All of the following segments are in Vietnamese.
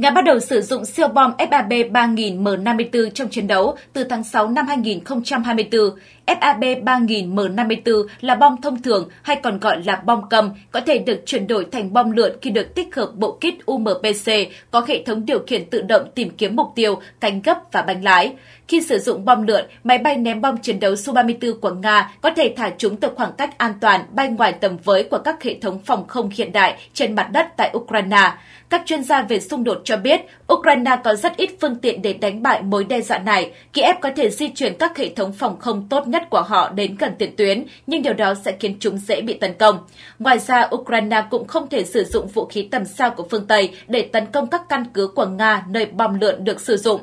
Nga bắt đầu sử dụng siêu bom FAB 3000 M54 trong chiến đấu từ tháng 6 năm 2024. FAB 3000 M54 là bom thông thường hay còn gọi là bom cầm, có thể được chuyển đổi thành bom lượn khi được tích hợp bộ kit UMPC có hệ thống điều khiển tự động tìm kiếm mục tiêu, cánh gấp và bánh lái. Khi sử dụng bom lượn, máy bay ném bom chiến đấu Su-34 của Nga có thể thả chúng từ khoảng cách an toàn bay ngoài tầm với của các hệ thống phòng không hiện đại trên mặt đất tại Ukraine. Các chuyên gia về xung đột cho biết, Ukraine có rất ít phương tiện để đánh bại mối đe dọa này. Kiev có thể di chuyển các hệ thống phòng không tốt nhất của họ đến gần tiền tuyến, nhưng điều đó sẽ khiến chúng dễ bị tấn công. Ngoài ra, Ukraine cũng không thể sử dụng vũ khí tầm xa của phương Tây để tấn công các căn cứ của Nga nơi bom lượn được sử dụng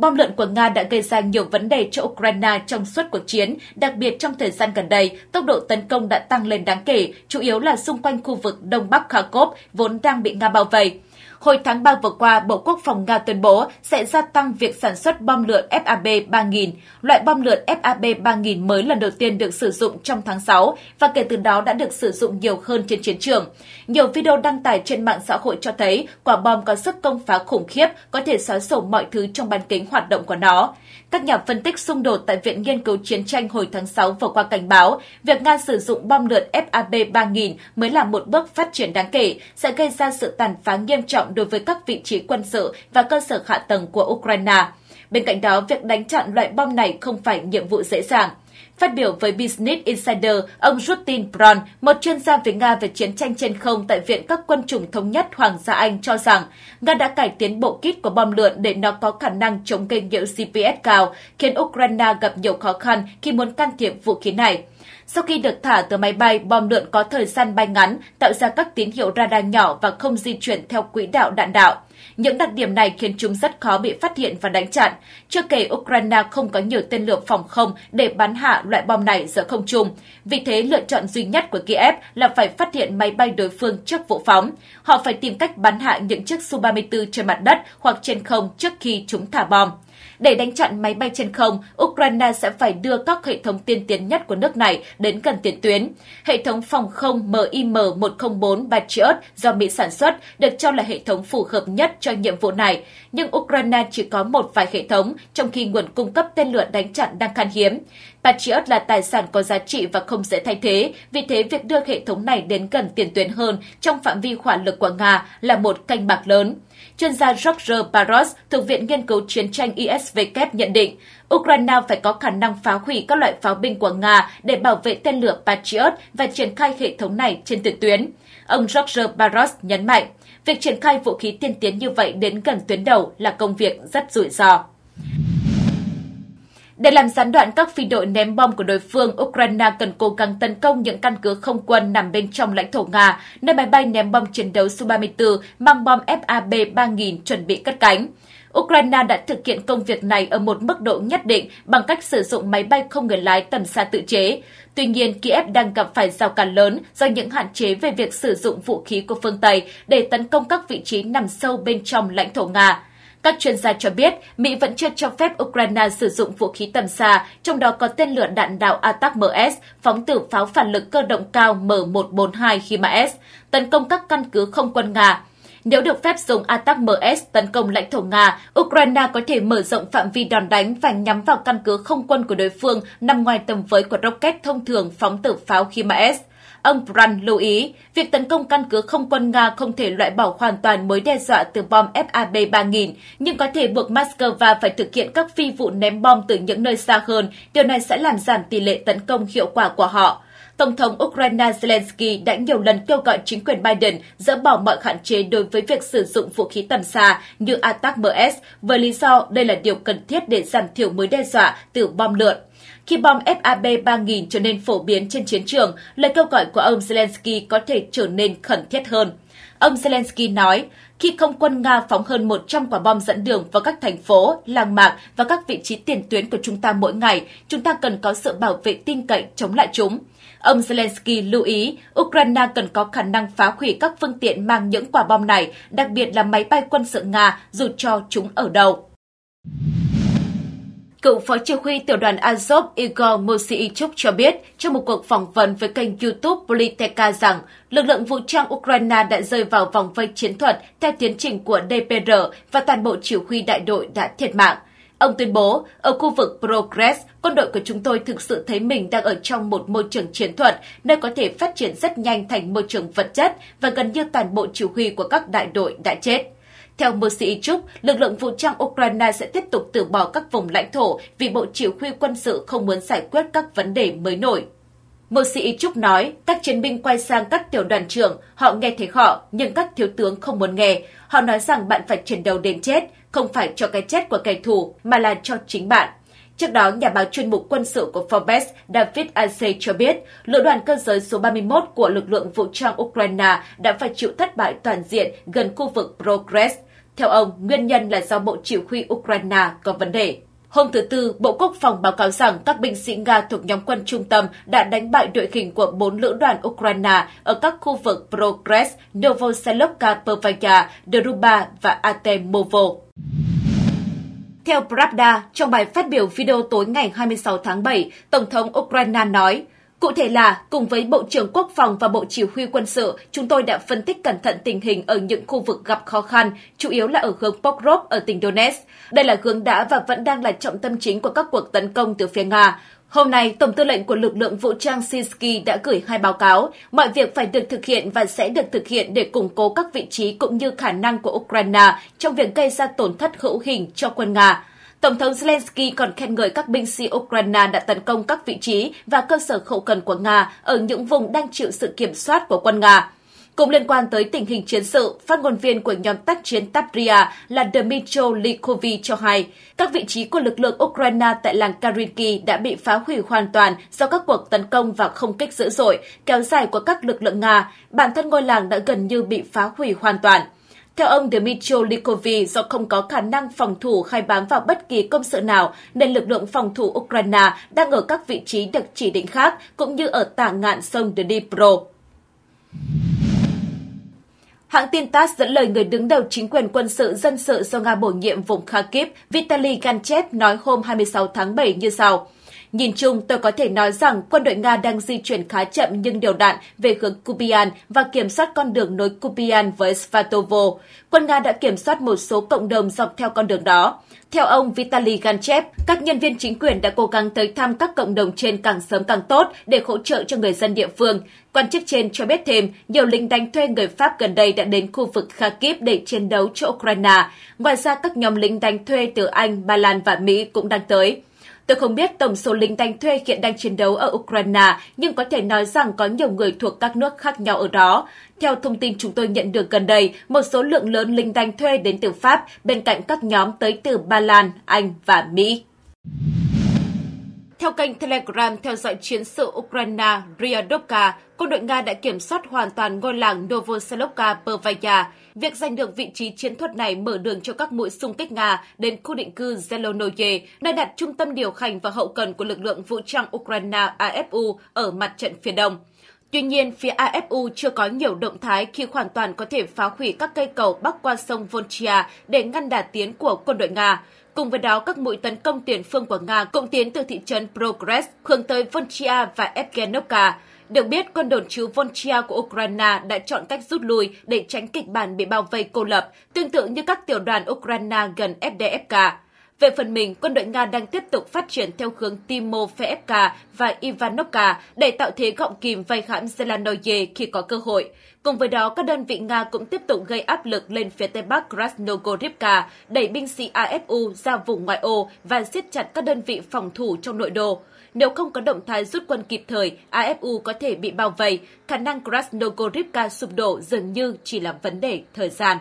bom lợn của Nga đã gây ra nhiều vấn đề cho Ukraine trong suốt cuộc chiến, đặc biệt trong thời gian gần đây, tốc độ tấn công đã tăng lên đáng kể, chủ yếu là xung quanh khu vực Đông Bắc Kharkov vốn đang bị Nga bao vây. Hồi tháng 3 vừa qua, Bộ Quốc phòng Nga tuyên bố sẽ gia tăng việc sản xuất bom lượn FAB-3000. Loại bom lượn FAB-3000 mới lần đầu tiên được sử dụng trong tháng 6 và kể từ đó đã được sử dụng nhiều hơn trên chiến trường. Nhiều video đăng tải trên mạng xã hội cho thấy quả bom có sức công phá khủng khiếp, có thể xóa sổ mọi thứ trong bán kính hoạt động của nó. Các nhà phân tích xung đột tại Viện Nghiên cứu Chiến tranh hồi tháng 6 vừa qua cảnh báo, việc Nga sử dụng bom lượt FAB-3000 mới là một bước phát triển đáng kể, sẽ gây ra sự tàn phá nghiêm trọng đối với các vị trí quân sự và cơ sở hạ tầng của Ukraine. Bên cạnh đó, việc đánh chặn loại bom này không phải nhiệm vụ dễ dàng. Phát biểu với Business Insider, ông Justin Brown, một chuyên gia về Nga về chiến tranh trên không tại Viện các quân chủng thống nhất Hoàng gia Anh cho rằng, Nga đã cải tiến bộ kit của bom lượn để nó có khả năng chống gây nhiễu GPS cao, khiến Ukraine gặp nhiều khó khăn khi muốn can thiệp vũ khí này. Sau khi được thả từ máy bay, bom lượn có thời gian bay ngắn, tạo ra các tín hiệu radar nhỏ và không di chuyển theo quỹ đạo đạn đạo. Những đặc điểm này khiến chúng rất khó bị phát hiện và đánh chặn. Chưa kể Ukraine không có nhiều tên lửa phòng không để bắn hạ loại bom này giữa không trung. Vì thế, lựa chọn duy nhất của Kiev là phải phát hiện máy bay đối phương trước vụ phóng. Họ phải tìm cách bắn hạ những chiếc Su-34 trên mặt đất hoặc trên không trước khi chúng thả bom. Để đánh chặn máy bay trên không, Ukraine sẽ phải đưa các hệ thống tiên tiến nhất của nước này đến gần tiền tuyến. Hệ thống phòng không MIM-104 Patriot do Mỹ sản xuất được cho là hệ thống phù hợp nhất cho nhiệm vụ này, nhưng Ukraine chỉ có một vài hệ thống, trong khi nguồn cung cấp tên lửa đánh chặn đang khan hiếm. Patriot là tài sản có giá trị và không dễ thay thế, vì thế việc đưa hệ thống này đến gần tiền tuyến hơn trong phạm vi hỏa lực của Nga là một canh bạc lớn. Chuyên gia George Barros thuộc viện Nghiên cứu Chiến tranh ISW nhận định, Ukraine phải có khả năng phá hủy các loại pháo binh của Nga để bảo vệ tên lửa Patriot và triển khai hệ thống này trên tiền tuyến. Ông George Barros nhấn mạnh, việc triển khai vũ khí tiên tiến như vậy đến gần tuyến đầu là công việc rất rủi ro. Để làm gián đoạn các phi đội ném bom của đối phương, Ukraine cần cố gắng tấn công những căn cứ không quân nằm bên trong lãnh thổ Nga, nơi máy bay ném bom chiến đấu Su-34 mang bom FAB-3000 chuẩn bị cất cánh. Ukraine đã thực hiện công việc này ở một mức độ nhất định bằng cách sử dụng máy bay không người lái tầm xa tự chế. Tuy nhiên, Kiev đang gặp phải rào cản lớn do những hạn chế về việc sử dụng vũ khí của phương Tây để tấn công các vị trí nằm sâu bên trong lãnh thổ Nga. Các chuyên gia cho biết, Mỹ vẫn chưa cho phép Ukraine sử dụng vũ khí tầm xa, trong đó có tên lửa đạn đạo ATAC-MS, phóng từ pháo phản lực cơ động cao M142 HIMARS, tấn công các căn cứ không quân Nga. Nếu được phép dùng ATAC-MS tấn công lãnh thổ Nga, Ukraine có thể mở rộng phạm vi đòn đánh và nhắm vào căn cứ không quân của đối phương nằm ngoài tầm với của rocket thông thường phóng từ pháo HIMARS. Ông Brand lưu ý, việc tấn công căn cứ không quân Nga không thể loại bỏ hoàn toàn mối đe dọa từ bom FAB-3000, nhưng có thể buộc Moscow phải thực hiện các phi vụ ném bom từ những nơi xa hơn. Điều này sẽ làm giảm tỷ lệ tấn công hiệu quả của họ. Tổng thống Ukraine Zelensky đã nhiều lần kêu gọi chính quyền Biden dỡ bỏ mọi hạn chế đối với việc sử dụng vũ khí tầm xa như ATAC-MS với lý do đây là điều cần thiết để giảm thiểu mối đe dọa từ bom lượn. Khi bom FAB 3000 trở nên phổ biến trên chiến trường, lời kêu gọi của ông Zelensky có thể trở nên khẩn thiết hơn. Ông Zelensky nói, khi không quân Nga phóng hơn 100 quả bom dẫn đường vào các thành phố, làng mạc và các vị trí tiền tuyến của chúng ta mỗi ngày, chúng ta cần có sự bảo vệ tin cậy chống lại chúng. Ông Zelensky lưu ý, Ukraine cần có khả năng phá hủy các phương tiện mang những quả bom này, đặc biệt là máy bay quân sự Nga, dù cho chúng ở đâu. Cựu phó chỉ huy tiểu đoàn Azov Igor Mosiichuk cho biết trong một cuộc phỏng vấn với kênh YouTube Politeka rằng lực lượng vũ trang Ukraine đã rơi vào vòng vây chiến thuật theo tiến trình của DPR và toàn bộ chỉ huy đại đội đã thiệt mạng. Ông tuyên bố, ở khu vực Progress, quân đội của chúng tôi thực sự thấy mình đang ở trong một môi trường chiến thuật, nơi có thể phát triển rất nhanh thành môi trường vật chất và gần như toàn bộ chỉ huy của các đại đội đã chết. Theo mưu sĩ Trúc, lực lượng vũ trang Ukraine sẽ tiếp tục từ bỏ các vùng lãnh thổ vì Bộ Chỉ huy quân sự không muốn giải quyết các vấn đề mới nổi. Mưu sĩ Trúc nói, các chiến binh quay sang các tiểu đoàn trưởng, họ nghe thấy họ, nhưng các thiếu tướng không muốn nghe. Họ nói rằng bạn phải chiến đấu đến chết, không phải cho cái chết của kẻ thù, mà là cho chính bạn. Trước đó, nhà báo chuyên mục quân sự của Forbes David Ansey cho biết, lữ đoàn cơ giới số 31 của lực lượng vũ trang Ukraine đã phải chịu thất bại toàn diện gần khu vực Progress. Theo ông, nguyên nhân là do bộ chỉ huy Ukraine có vấn đề. Hôm thứ Tư, Bộ Quốc phòng báo cáo rằng các binh sĩ Nga thuộc nhóm quân trung tâm đã đánh bại đội hình của bốn lữ đoàn Ukraine ở các khu vực Progress, Novoselovka-Pervaya, Druba và Atemovo. Theo Pravda, trong bài phát biểu video tối ngày 26 tháng 7, Tổng thống Ukraine nói, Cụ thể là, cùng với Bộ trưởng Quốc phòng và Bộ Chỉ huy quân sự, chúng tôi đã phân tích cẩn thận tình hình ở những khu vực gặp khó khăn, chủ yếu là ở hướng Pokrov ở tỉnh Donetsk. Đây là hướng đã và vẫn đang là trọng tâm chính của các cuộc tấn công từ phía Nga. Hôm nay, Tổng tư lệnh của lực lượng vũ trang Sinsky đã gửi hai báo cáo, mọi việc phải được thực hiện và sẽ được thực hiện để củng cố các vị trí cũng như khả năng của Ukraine trong việc gây ra tổn thất hữu hình cho quân Nga. Tổng thống Zelensky còn khen ngợi các binh sĩ Ukraine đã tấn công các vị trí và cơ sở hậu cần của Nga ở những vùng đang chịu sự kiểm soát của quân Nga. Cũng liên quan tới tình hình chiến sự, phát ngôn viên của nhóm tác chiến Tabria là Dmitro Likovi cho hay, các vị trí của lực lượng Ukraine tại làng Karinki đã bị phá hủy hoàn toàn do các cuộc tấn công và không kích dữ dội kéo dài của các lực lượng Nga. Bản thân ngôi làng đã gần như bị phá hủy hoàn toàn. Theo ông Dmitry Likovi, do không có khả năng phòng thủ khai bám vào bất kỳ công sự nào, nên lực lượng phòng thủ Ukraine đang ở các vị trí được chỉ định khác, cũng như ở tả ngạn sông Dnipro. Hãng tin TASS dẫn lời người đứng đầu chính quyền quân sự dân sự do Nga bổ nhiệm vùng Kharkiv Vitaly Ganchev nói hôm 26 tháng 7 như sau – Nhìn chung, tôi có thể nói rằng quân đội Nga đang di chuyển khá chậm nhưng đều đạn về hướng Kupian và kiểm soát con đường nối Kupian với Svatovo. Quân Nga đã kiểm soát một số cộng đồng dọc theo con đường đó. Theo ông Vitaly Ganchev, các nhân viên chính quyền đã cố gắng tới thăm các cộng đồng trên càng sớm càng tốt để hỗ trợ cho người dân địa phương. Quan chức trên cho biết thêm, nhiều lính đánh thuê người Pháp gần đây đã đến khu vực Kharkiv để chiến đấu cho Ukraine. Ngoài ra, các nhóm lính đánh thuê từ Anh, Ba Lan và Mỹ cũng đang tới. Tôi không biết tổng số lính đánh thuê hiện đang chiến đấu ở Ukraine, nhưng có thể nói rằng có nhiều người thuộc các nước khác nhau ở đó. Theo thông tin chúng tôi nhận được gần đây, một số lượng lớn lính đánh thuê đến từ Pháp, bên cạnh các nhóm tới từ Ba Lan, Anh và Mỹ. Theo kênh Telegram theo dõi chiến sự Ukraine Ryadovka, quân đội Nga đã kiểm soát hoàn toàn ngôi làng Novoselovka Pervaya, Việc giành được vị trí chiến thuật này mở đường cho các mũi xung kích Nga đến khu định cư Zelonoye, nơi đặt trung tâm điều hành và hậu cần của lực lượng vũ trang Ukraine AFU ở mặt trận phía đông. Tuy nhiên, phía AFU chưa có nhiều động thái khi hoàn toàn có thể phá hủy các cây cầu bắc qua sông Volchia để ngăn đà tiến của quân đội Nga. Cùng với đó, các mũi tấn công tiền phương của Nga cũng tiến từ thị trấn Progress hướng tới Volchia và Evgenovka. Được biết, quân đồn trú Volchia của Ukraine đã chọn cách rút lui để tránh kịch bản bị bao vây cô lập, tương tự như các tiểu đoàn Ukraine gần FDFK. Về phần mình, quân đội Nga đang tiếp tục phát triển theo hướng Timofeevka và Ivanovka để tạo thế gọng kìm vây hãm Zelenoye khi có cơ hội. Cùng với đó, các đơn vị Nga cũng tiếp tục gây áp lực lên phía Tây Bắc Krasnogorivka, đẩy binh sĩ AFU ra vùng ngoại ô và siết chặt các đơn vị phòng thủ trong nội đô. Nếu không có động thái rút quân kịp thời, AFU có thể bị bao vây, khả năng Krasnogorivka sụp đổ dường như chỉ là vấn đề thời gian.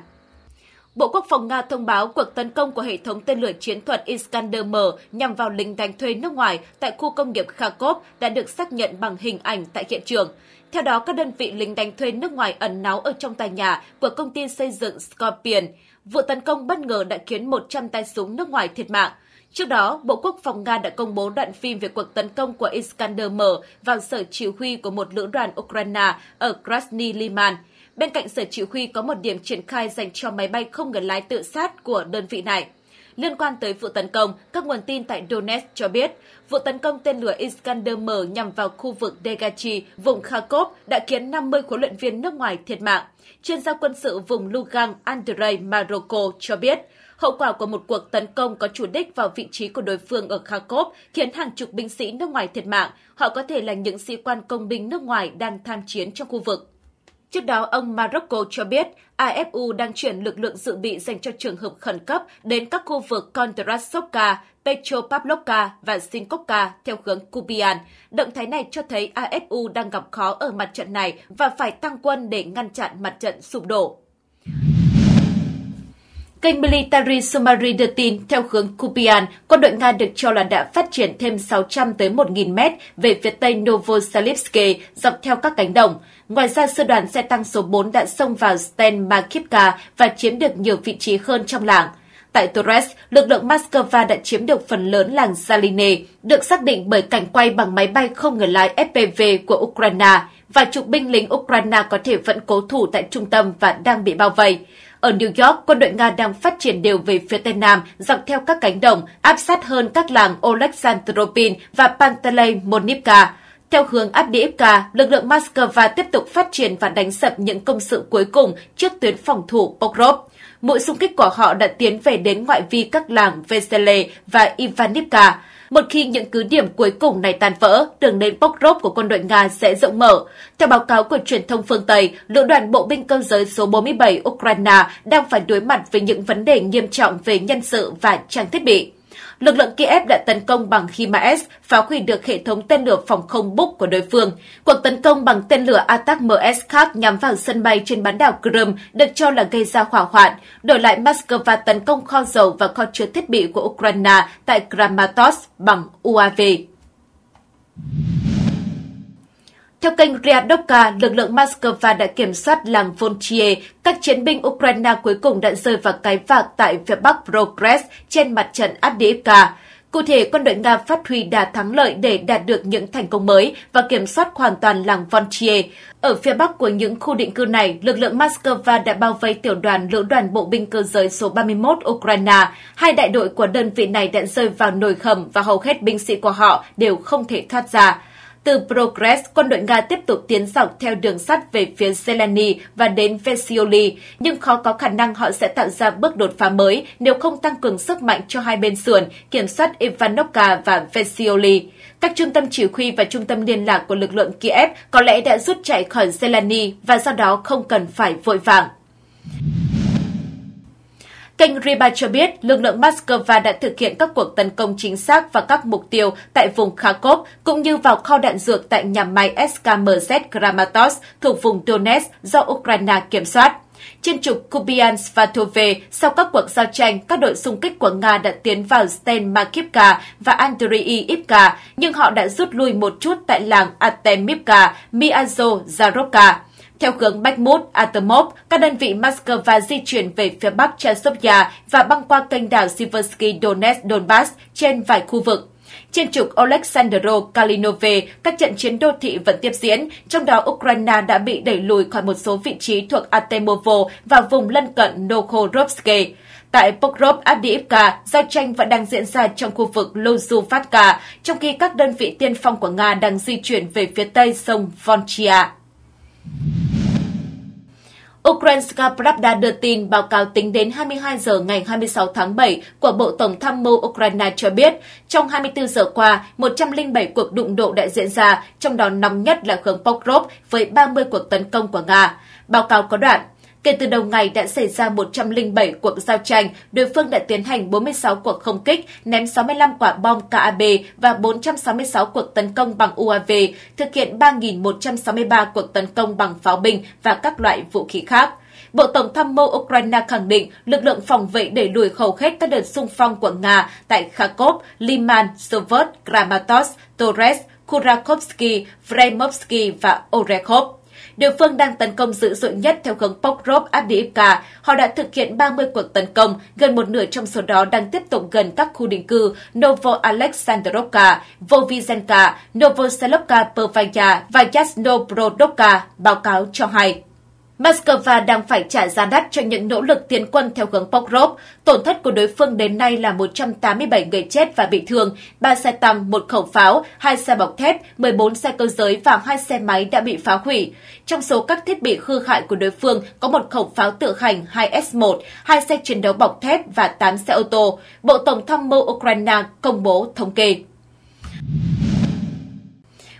Bộ Quốc phòng Nga thông báo cuộc tấn công của hệ thống tên lửa chiến thuật Iskander-M nhằm vào lính đánh thuê nước ngoài tại khu công nghiệp Kharkov đã được xác nhận bằng hình ảnh tại hiện trường. Theo đó, các đơn vị lính đánh thuê nước ngoài ẩn náu ở trong tòa nhà của công ty xây dựng Scorpion. Vụ tấn công bất ngờ đã khiến 100 tay súng nước ngoài thiệt mạng. Trước đó, Bộ Quốc phòng Nga đã công bố đoạn phim về cuộc tấn công của Iskander-M vào sở chỉ huy của một lữ đoàn Ukraine ở Krasny Liman. Bên cạnh sở chỉ huy có một điểm triển khai dành cho máy bay không người lái tự sát của đơn vị này. Liên quan tới vụ tấn công, các nguồn tin tại Donetsk cho biết, vụ tấn công tên lửa Iskander-M nhằm vào khu vực Degachi, vùng Kharkov đã khiến 50 huấn luyện viên nước ngoài thiệt mạng. Chuyên gia quân sự vùng Lugan Andrei Maroko cho biết, Hậu quả của một cuộc tấn công có chủ đích vào vị trí của đối phương ở Kharkov khiến hàng chục binh sĩ nước ngoài thiệt mạng. Họ có thể là những sĩ quan công binh nước ngoài đang tham chiến trong khu vực. Trước đó, ông Morocco cho biết AFU đang chuyển lực lượng dự bị dành cho trường hợp khẩn cấp đến các khu vực Kondrasovka, Petropavlovka và Sinkovka theo hướng Kubian. Động thái này cho thấy AFU đang gặp khó ở mặt trận này và phải tăng quân để ngăn chặn mặt trận sụp đổ. Kênh Military Summary đưa tin, theo hướng Kupian, quân đội Nga được cho là đã phát triển thêm 600 tới 1.000 mét về phía tây Novosalivsky dọc theo các cánh đồng. Ngoài ra, sư đoàn xe tăng số 4 đã xông vào Sten Makivka và chiếm được nhiều vị trí hơn trong làng. Tại Torres, lực lượng Moscow đã chiếm được phần lớn làng Saline, được xác định bởi cảnh quay bằng máy bay không người lái FPV của Ukraine, và chục binh lính Ukraine có thể vẫn cố thủ tại trung tâm và đang bị bao vây. Ở New York, quân đội Nga đang phát triển đều về phía Tây Nam, dọc theo các cánh đồng, áp sát hơn các làng Oleksandropin và Panteley Monivka. Theo hướng Abdiivka, lực lượng Moscow tiếp tục phát triển và đánh sập những công sự cuối cùng trước tuyến phòng thủ Pokrov. Mũi xung kích của họ đã tiến về đến ngoại vi các làng Vesele và Ivanivka. Một khi những cứ điểm cuối cùng này tan vỡ, đường lên bóc rốt của quân đội Nga sẽ rộng mở. Theo báo cáo của truyền thông phương Tây, lữ đoàn bộ binh cơ giới số 47 Ukraine đang phải đối mặt với những vấn đề nghiêm trọng về nhân sự và trang thiết bị lực lượng Kiev đã tấn công bằng HIMARS, phá hủy được hệ thống tên lửa phòng không Buk của đối phương. Cuộc tấn công bằng tên lửa Atak MS khác nhắm vào sân bay trên bán đảo Crimea được cho là gây ra hỏa hoạn. Đổi lại, Moscow tấn công kho dầu và kho chứa thiết bị của Ukraine tại Kramatorsk bằng UAV. Theo kênh Ryadoka, lực lượng Moscow đã kiểm soát làng Volchie. Các chiến binh Ukraine cuối cùng đã rơi vào cái vạc tại phía bắc Progress trên mặt trận Abdiivka. Cụ thể, quân đội Nga phát huy đà thắng lợi để đạt được những thành công mới và kiểm soát hoàn toàn làng Vonchie. Ở phía bắc của những khu định cư này, lực lượng Moscow đã bao vây tiểu đoàn lữ đoàn bộ binh cơ giới số 31 Ukraine. Hai đại đội của đơn vị này đã rơi vào nồi khẩm và hầu hết binh sĩ của họ đều không thể thoát ra. Từ Progress, quân đội Nga tiếp tục tiến dọc theo đường sắt về phía Zeleny và đến Vesioli, nhưng khó có khả năng họ sẽ tạo ra bước đột phá mới nếu không tăng cường sức mạnh cho hai bên sườn kiểm soát Ivanovka và Vesioli. Các trung tâm chỉ huy và trung tâm liên lạc của lực lượng Kiev có lẽ đã rút chạy khỏi Zeleny và do đó không cần phải vội vàng. Kênh Riba cho biết lực lượng Moscow đã thực hiện các cuộc tấn công chính xác vào các mục tiêu tại vùng Kharkov cũng như vào kho đạn dược tại nhà máy SKMZ Kramatorsk thuộc vùng Donetsk do Ukraine kiểm soát. Trên trục kubiansk và Tove, sau các cuộc giao tranh, các đội xung kích của Nga đã tiến vào Sten Makivka và Andrei Ivka, nhưng họ đã rút lui một chút tại làng Artemivka, Miazo, Zarovka. Theo hướng Bakhmut, Atomov, các đơn vị Moscow di chuyển về phía bắc Chasovia và băng qua kênh đảo Siversky Donetsk Donbass trên vài khu vực. Trên trục Oleksandro Kalinove, các trận chiến đô thị vẫn tiếp diễn, trong đó Ukraine đã bị đẩy lùi khỏi một số vị trí thuộc Atemovo và vùng lân cận Nokhorovsky. Tại Pokrov Avdiivka, giao tranh vẫn đang diễn ra trong khu vực Lozuvatka, trong khi các đơn vị tiên phong của Nga đang di chuyển về phía tây sông Volchia. Ukrainska Pravda đưa tin báo cáo tính đến 22 giờ ngày 26 tháng 7 của Bộ Tổng tham mưu Ukraine cho biết, trong 24 giờ qua, 107 cuộc đụng độ đã diễn ra, trong đó nóng nhất là hướng Pokrov với 30 cuộc tấn công của Nga. Báo cáo có đoạn, Kể từ đầu ngày đã xảy ra 107 cuộc giao tranh, đối phương đã tiến hành 46 cuộc không kích, ném 65 quả bom KAB và 466 cuộc tấn công bằng UAV, thực hiện 3.163 cuộc tấn công bằng pháo binh và các loại vũ khí khác. Bộ Tổng tham mưu Ukraine khẳng định lực lượng phòng vệ đẩy lùi hầu hết các đợt xung phong của Nga tại Kharkov, Liman, Sovot, Kramatorsk, Torres, Kurakovsky, Vremovsky và Orekhov địa phương đang tấn công dữ dội nhất theo hướng Pokrov Abdiivka. Họ đã thực hiện 30 cuộc tấn công, gần một nửa trong số đó đang tiếp tục gần các khu định cư Novo Alexandrovka, Vovizenka, Novoselovka Pervaya và Yasnobrodovka, báo cáo cho hay. Moscow đang phải trả giá đắt cho những nỗ lực tiến quân theo hướng Pokrov. Tổn thất của đối phương đến nay là 187 người chết và bị thương, 3 xe tăng, một khẩu pháo, 2 xe bọc thép, 14 xe cơ giới và 2 xe máy đã bị phá hủy. Trong số các thiết bị hư hại của đối phương có một khẩu pháo tự hành 2S-1, 2 xe chiến đấu bọc thép và 8 xe ô tô. Bộ Tổng tham mưu Ukraine công bố thống kê.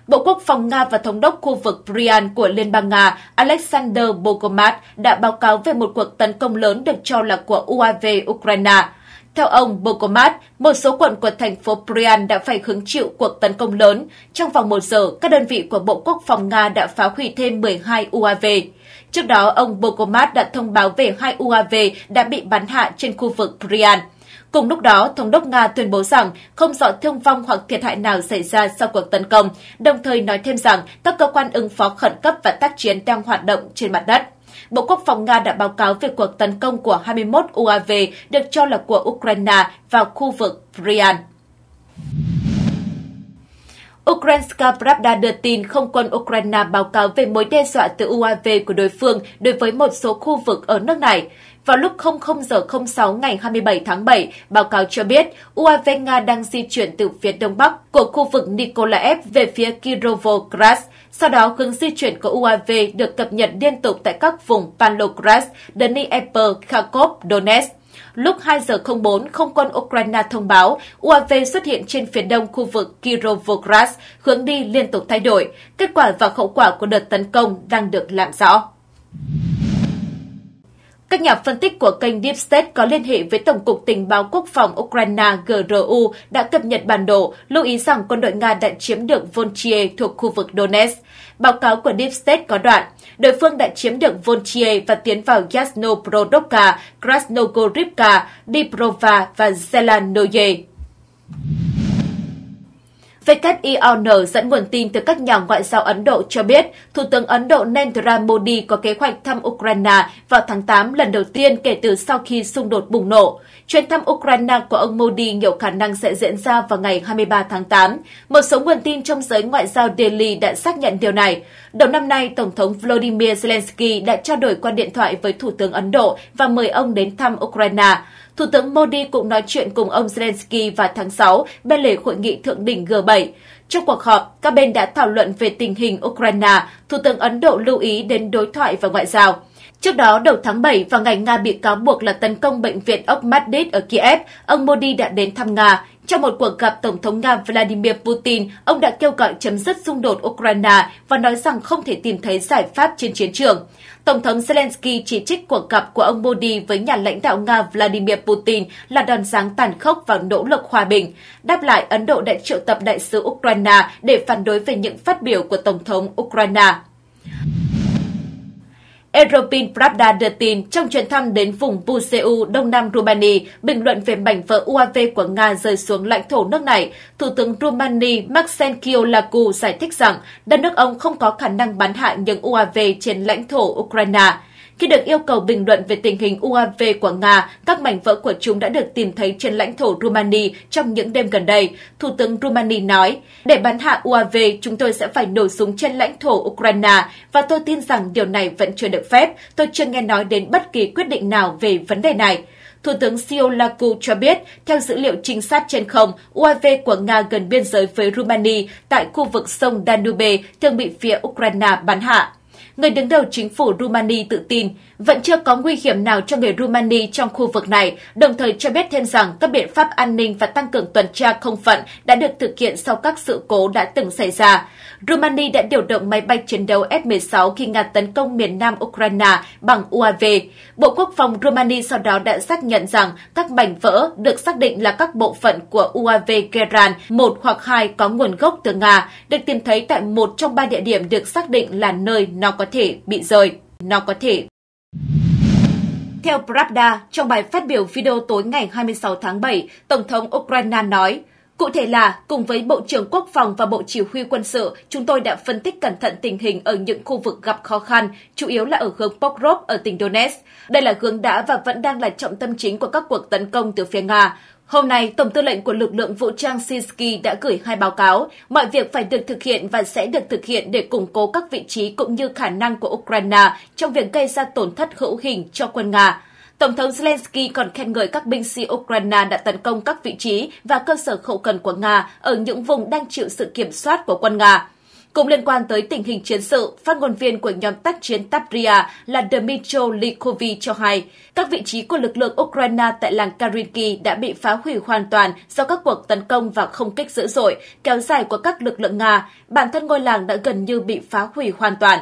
Bộ Quốc phòng Nga và Thống đốc khu vực Bryansk của Liên bang Nga Alexander Bogomaz đã báo cáo về một cuộc tấn công lớn được cho là của UAV Ukraine. Theo ông Bokomat, một số quận của thành phố Bryansk đã phải hứng chịu cuộc tấn công lớn. Trong vòng một giờ, các đơn vị của Bộ Quốc phòng Nga đã phá hủy thêm 12 UAV. Trước đó, ông Bokomat đã thông báo về hai UAV đã bị bắn hạ trên khu vực Bryansk. Cùng lúc đó, Thống đốc Nga tuyên bố rằng không rõ thương vong hoặc thiệt hại nào xảy ra sau cuộc tấn công, đồng thời nói thêm rằng các cơ quan ứng phó khẩn cấp và tác chiến đang hoạt động trên mặt đất. Bộ Quốc phòng Nga đã báo cáo về cuộc tấn công của 21 UAV được cho là của Ukraine vào khu vực Bryan. Ukrainska Pravda đưa tin không quân Ukraine báo cáo về mối đe dọa từ UAV của đối phương đối với một số khu vực ở nước này. Vào lúc 00 giờ 06 ngày 27 tháng 7, báo cáo cho biết UAV Nga đang di chuyển từ phía đông bắc của khu vực Nikolaev về phía Kirovograd. Sau đó, hướng di chuyển của UAV được cập nhật liên tục tại các vùng Panlograd, Dnieper, Kharkov, Donetsk. Lúc 2 giờ 04, không quân Ukraine thông báo UAV xuất hiện trên phía đông khu vực Kirovograd, hướng đi liên tục thay đổi. Kết quả và hậu quả của đợt tấn công đang được làm rõ. Các nhà phân tích của kênh Deep State có liên hệ với Tổng cục Tình báo Quốc phòng Ukraine GRU đã cập nhật bản đồ, lưu ý rằng quân đội Nga đã chiếm được Volchie thuộc khu vực Donetsk. Báo cáo của Deep State có đoạn, đối phương đã chiếm được Volchie và tiến vào Yasnobrodovka, Krasnogorivka, Diprova và Zelanoye. WION dẫn nguồn tin từ các nhà ngoại giao Ấn Độ cho biết, Thủ tướng Ấn Độ Narendra Modi có kế hoạch thăm Ukraine vào tháng 8 lần đầu tiên kể từ sau khi xung đột bùng nổ. Chuyến thăm Ukraine của ông Modi nhiều khả năng sẽ diễn ra vào ngày 23 tháng 8. Một số nguồn tin trong giới ngoại giao Delhi đã xác nhận điều này. Đầu năm nay, Tổng thống Vladimir Zelensky đã trao đổi qua điện thoại với Thủ tướng Ấn Độ và mời ông đến thăm Ukraine. Thủ tướng Modi cũng nói chuyện cùng ông Zelensky vào tháng 6 bên lề hội nghị thượng đỉnh G7. Trong cuộc họp, các bên đã thảo luận về tình hình Ukraine, Thủ tướng Ấn Độ lưu ý đến đối thoại và ngoại giao. Trước đó, đầu tháng 7, vào ngày Nga bị cáo buộc là tấn công bệnh viện Okmadit ở Kiev, ông Modi đã đến thăm Nga. Trong một cuộc gặp Tổng thống Nga Vladimir Putin, ông đã kêu gọi chấm dứt xung đột Ukraine và nói rằng không thể tìm thấy giải pháp trên chiến trường. Tổng thống Zelensky chỉ trích cuộc gặp của ông Modi với nhà lãnh đạo Nga Vladimir Putin là đòn giáng tàn khốc vào nỗ lực hòa bình. Đáp lại, Ấn Độ đã triệu tập đại sứ Ukraine để phản đối về những phát biểu của Tổng thống Ukraine. Europin Pravda đưa tin trong chuyến thăm đến vùng Buseu, đông nam Rumani, bình luận về mảnh vỡ UAV của Nga rơi xuống lãnh thổ nước này, Thủ tướng Rumani Maxen Kiolacu giải thích rằng đất nước ông không có khả năng bắn hạ những UAV trên lãnh thổ Ukraine. Khi được yêu cầu bình luận về tình hình UAV của Nga, các mảnh vỡ của chúng đã được tìm thấy trên lãnh thổ Rumani trong những đêm gần đây. Thủ tướng Rumani nói, để bắn hạ UAV, chúng tôi sẽ phải nổ súng trên lãnh thổ Ukraine và tôi tin rằng điều này vẫn chưa được phép. Tôi chưa nghe nói đến bất kỳ quyết định nào về vấn đề này. Thủ tướng Siolaku cho biết, theo dữ liệu trinh sát trên không, UAV của Nga gần biên giới với Rumani tại khu vực sông Danube thường bị phía Ukraine bắn hạ người đứng đầu chính phủ Rumani tự tin vẫn chưa có nguy hiểm nào cho người Rumani trong khu vực này, đồng thời cho biết thêm rằng các biện pháp an ninh và tăng cường tuần tra không phận đã được thực hiện sau các sự cố đã từng xảy ra. Rumani đã điều động máy bay chiến đấu F-16 khi Nga tấn công miền nam Ukraine bằng UAV. Bộ Quốc phòng Rumani sau đó đã xác nhận rằng các mảnh vỡ được xác định là các bộ phận của UAV Geran 1 hoặc 2 có nguồn gốc từ Nga, được tìm thấy tại một trong ba địa điểm được xác định là nơi nó có thể bị rời, nó có thể theo Pravda, trong bài phát biểu video tối ngày 26 tháng 7, Tổng thống Ukraine nói, Cụ thể là, cùng với Bộ trưởng Quốc phòng và Bộ Chỉ huy quân sự, chúng tôi đã phân tích cẩn thận tình hình ở những khu vực gặp khó khăn, chủ yếu là ở hướng Pokrov ở tỉnh Donetsk. Đây là hướng đã và vẫn đang là trọng tâm chính của các cuộc tấn công từ phía Nga. Hôm nay, Tổng tư lệnh của lực lượng vũ trang Sinsky đã gửi hai báo cáo, mọi việc phải được thực hiện và sẽ được thực hiện để củng cố các vị trí cũng như khả năng của Ukraine trong việc gây ra tổn thất hữu hình cho quân Nga. Tổng thống Zelensky còn khen ngợi các binh sĩ Ukraine đã tấn công các vị trí và cơ sở hậu cần của Nga ở những vùng đang chịu sự kiểm soát của quân Nga. Cũng liên quan tới tình hình chiến sự, phát ngôn viên của nhóm tác chiến Tabria là Dmitry Likovi cho hay, các vị trí của lực lượng Ukraine tại làng Karinki đã bị phá hủy hoàn toàn do các cuộc tấn công và không kích dữ dội, kéo dài của các lực lượng Nga. Bản thân ngôi làng đã gần như bị phá hủy hoàn toàn.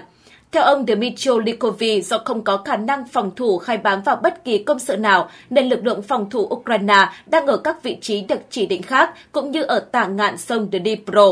Theo ông Dmitry Likovi, do không có khả năng phòng thủ khai bám vào bất kỳ công sự nào, nên lực lượng phòng thủ Ukraine đang ở các vị trí được chỉ định khác, cũng như ở tảng ngạn sông Dnipro.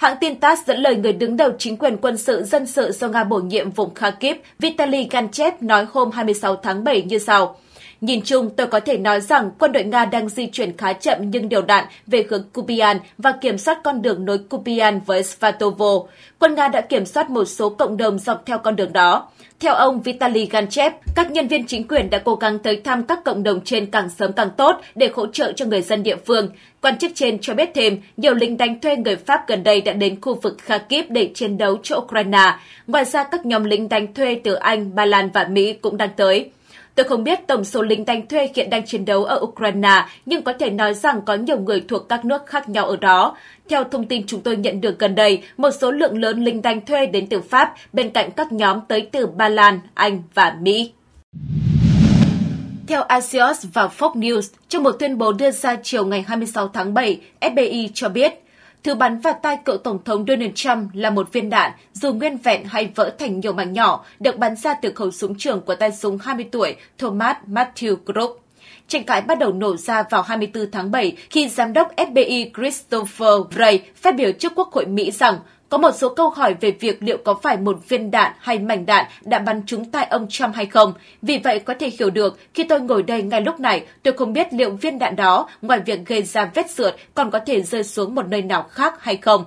Hãng tin TASS dẫn lời người đứng đầu chính quyền quân sự dân sự do Nga bổ nhiệm vùng Kharkiv Vitaly Ganchev nói hôm 26 tháng 7 như sau – Nhìn chung, tôi có thể nói rằng quân đội Nga đang di chuyển khá chậm nhưng điều đạn về hướng Kupian và kiểm soát con đường nối Kupian với Svatovo. Quân Nga đã kiểm soát một số cộng đồng dọc theo con đường đó. Theo ông Vitaly Ganchev, các nhân viên chính quyền đã cố gắng tới thăm các cộng đồng trên càng sớm càng tốt để hỗ trợ cho người dân địa phương. Quan chức trên cho biết thêm, nhiều lính đánh thuê người Pháp gần đây đã đến khu vực Kharkiv để chiến đấu cho Ukraine. Ngoài ra, các nhóm lính đánh thuê từ Anh, Ba Lan và Mỹ cũng đang tới. Tôi không biết tổng số lính đánh thuê hiện đang chiến đấu ở Ukraine, nhưng có thể nói rằng có nhiều người thuộc các nước khác nhau ở đó. Theo thông tin chúng tôi nhận được gần đây, một số lượng lớn lính đánh thuê đến từ Pháp, bên cạnh các nhóm tới từ Ba Lan, Anh và Mỹ. Theo Axios và Fox News, trong một tuyên bố đưa ra chiều ngày 26 tháng 7, FBI cho biết thứ bắn vào tay cựu Tổng thống Donald Trump là một viên đạn dù nguyên vẹn hay vỡ thành nhiều mảnh nhỏ được bắn ra từ khẩu súng trường của tay súng 20 tuổi Thomas Matthew Crook. Tranh cãi bắt đầu nổ ra vào 24 tháng 7 khi Giám đốc FBI Christopher Wray phát biểu trước Quốc hội Mỹ rằng có một số câu hỏi về việc liệu có phải một viên đạn hay mảnh đạn đã bắn trúng tai ông Trump hay không. Vì vậy có thể hiểu được khi tôi ngồi đây ngay lúc này, tôi không biết liệu viên đạn đó, ngoài việc gây ra vết sượt, còn có thể rơi xuống một nơi nào khác hay không.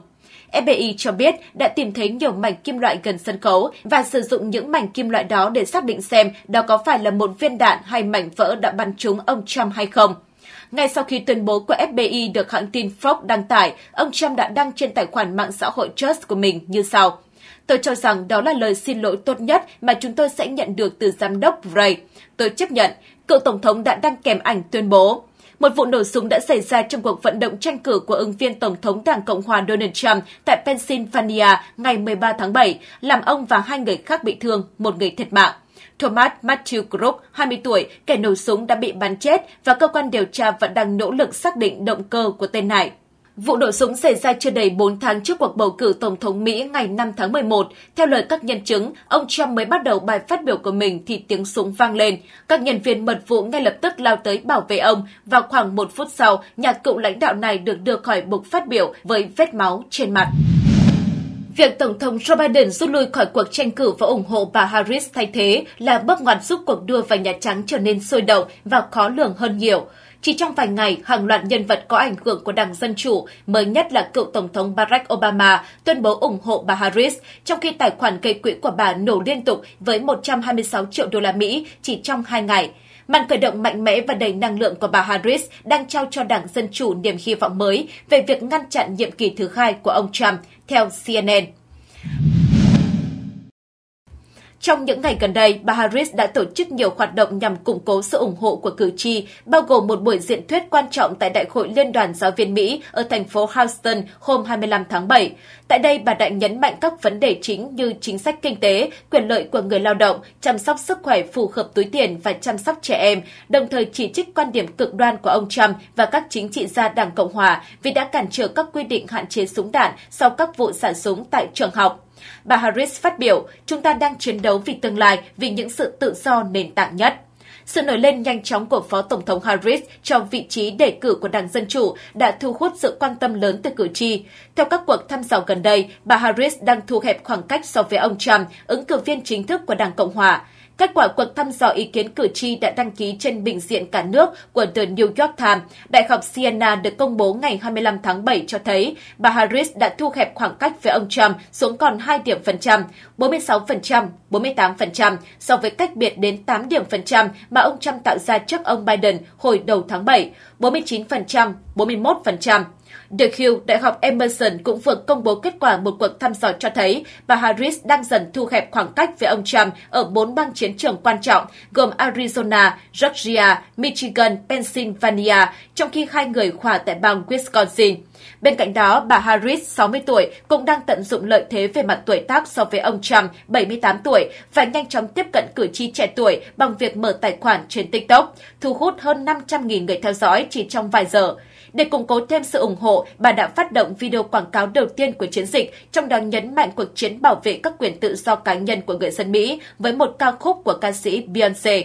FBI cho biết đã tìm thấy nhiều mảnh kim loại gần sân khấu và sử dụng những mảnh kim loại đó để xác định xem đó có phải là một viên đạn hay mảnh vỡ đã bắn trúng ông Trump hay không. Ngay sau khi tuyên bố của FBI được hãng tin Fox đăng tải, ông Trump đã đăng trên tài khoản mạng xã hội Trust của mình như sau. Tôi cho rằng đó là lời xin lỗi tốt nhất mà chúng tôi sẽ nhận được từ giám đốc Ray. Tôi chấp nhận, cựu tổng thống đã đăng kèm ảnh tuyên bố. Một vụ nổ súng đã xảy ra trong cuộc vận động tranh cử của ứng viên Tổng thống Đảng Cộng hòa Donald Trump tại Pennsylvania ngày 13 tháng 7, làm ông và hai người khác bị thương, một người thiệt mạng. Thomas Matthew Crook, 20 tuổi, kẻ nổ súng đã bị bắn chết và cơ quan điều tra vẫn đang nỗ lực xác định động cơ của tên này. Vụ nổ súng xảy ra chưa đầy 4 tháng trước cuộc bầu cử Tổng thống Mỹ ngày 5 tháng 11. Theo lời các nhân chứng, ông Trump mới bắt đầu bài phát biểu của mình thì tiếng súng vang lên. Các nhân viên mật vụ ngay lập tức lao tới bảo vệ ông và khoảng một phút sau, nhà cựu lãnh đạo này được đưa khỏi bục phát biểu với vết máu trên mặt. Việc Tổng thống Joe Biden rút lui khỏi cuộc tranh cử và ủng hộ bà Harris thay thế là bước ngoặt giúp cuộc đua vào Nhà Trắng trở nên sôi động và khó lường hơn nhiều. Chỉ trong vài ngày, hàng loạt nhân vật có ảnh hưởng của Đảng Dân Chủ, mới nhất là cựu Tổng thống Barack Obama, tuyên bố ủng hộ bà Harris, trong khi tài khoản gây quỹ của bà nổ liên tục với 126 triệu đô la Mỹ chỉ trong hai ngày – Màn khởi động mạnh mẽ và đầy năng lượng của bà Harris đang trao cho Đảng Dân Chủ niềm hy vọng mới về việc ngăn chặn nhiệm kỳ thứ hai của ông Trump, theo CNN. Trong những ngày gần đây, bà Harris đã tổ chức nhiều hoạt động nhằm củng cố sự ủng hộ của cử tri, bao gồm một buổi diễn thuyết quan trọng tại Đại hội Liên đoàn Giáo viên Mỹ ở thành phố Houston hôm 25 tháng 7. Tại đây, bà đã nhấn mạnh các vấn đề chính như chính sách kinh tế, quyền lợi của người lao động, chăm sóc sức khỏe phù hợp túi tiền và chăm sóc trẻ em, đồng thời chỉ trích quan điểm cực đoan của ông Trump và các chính trị gia Đảng Cộng Hòa vì đã cản trở các quy định hạn chế súng đạn sau các vụ sản súng tại trường học. Bà Harris phát biểu, chúng ta đang chiến đấu vì tương lai, vì những sự tự do nền tảng nhất. Sự nổi lên nhanh chóng của Phó Tổng thống Harris trong vị trí đề cử của Đảng Dân Chủ đã thu hút sự quan tâm lớn từ cử tri. Theo các cuộc thăm dò gần đây, bà Harris đang thu hẹp khoảng cách so với ông Trump, ứng cử viên chính thức của Đảng Cộng Hòa. Kết quả cuộc thăm dò ý kiến cử tri đã đăng ký trên bình diện cả nước của The New York Times, Đại học Siena được công bố ngày 25 tháng 7 cho thấy bà Harris đã thu hẹp khoảng cách với ông Trump xuống còn 2 điểm phần trăm, 46%, 48% so với cách biệt đến 8 điểm phần trăm mà ông Trump tạo ra trước ông Biden hồi đầu tháng 7, 49%, 41%. Điều Hill, Đại học Emerson cũng vừa công bố kết quả một cuộc thăm dò cho thấy bà Harris đang dần thu hẹp khoảng cách với ông Trump ở bốn bang chiến trường quan trọng gồm Arizona, Georgia, Michigan, Pennsylvania, trong khi hai người khỏa tại bang Wisconsin. Bên cạnh đó, bà Harris, 60 tuổi, cũng đang tận dụng lợi thế về mặt tuổi tác so với ông Trump, 78 tuổi, và nhanh chóng tiếp cận cử tri trẻ tuổi bằng việc mở tài khoản trên TikTok, thu hút hơn 500.000 người theo dõi chỉ trong vài giờ. Để củng cố thêm sự ủng hộ, bà đã phát động video quảng cáo đầu tiên của chiến dịch, trong đó nhấn mạnh cuộc chiến bảo vệ các quyền tự do cá nhân của người dân Mỹ với một ca khúc của ca sĩ Beyoncé.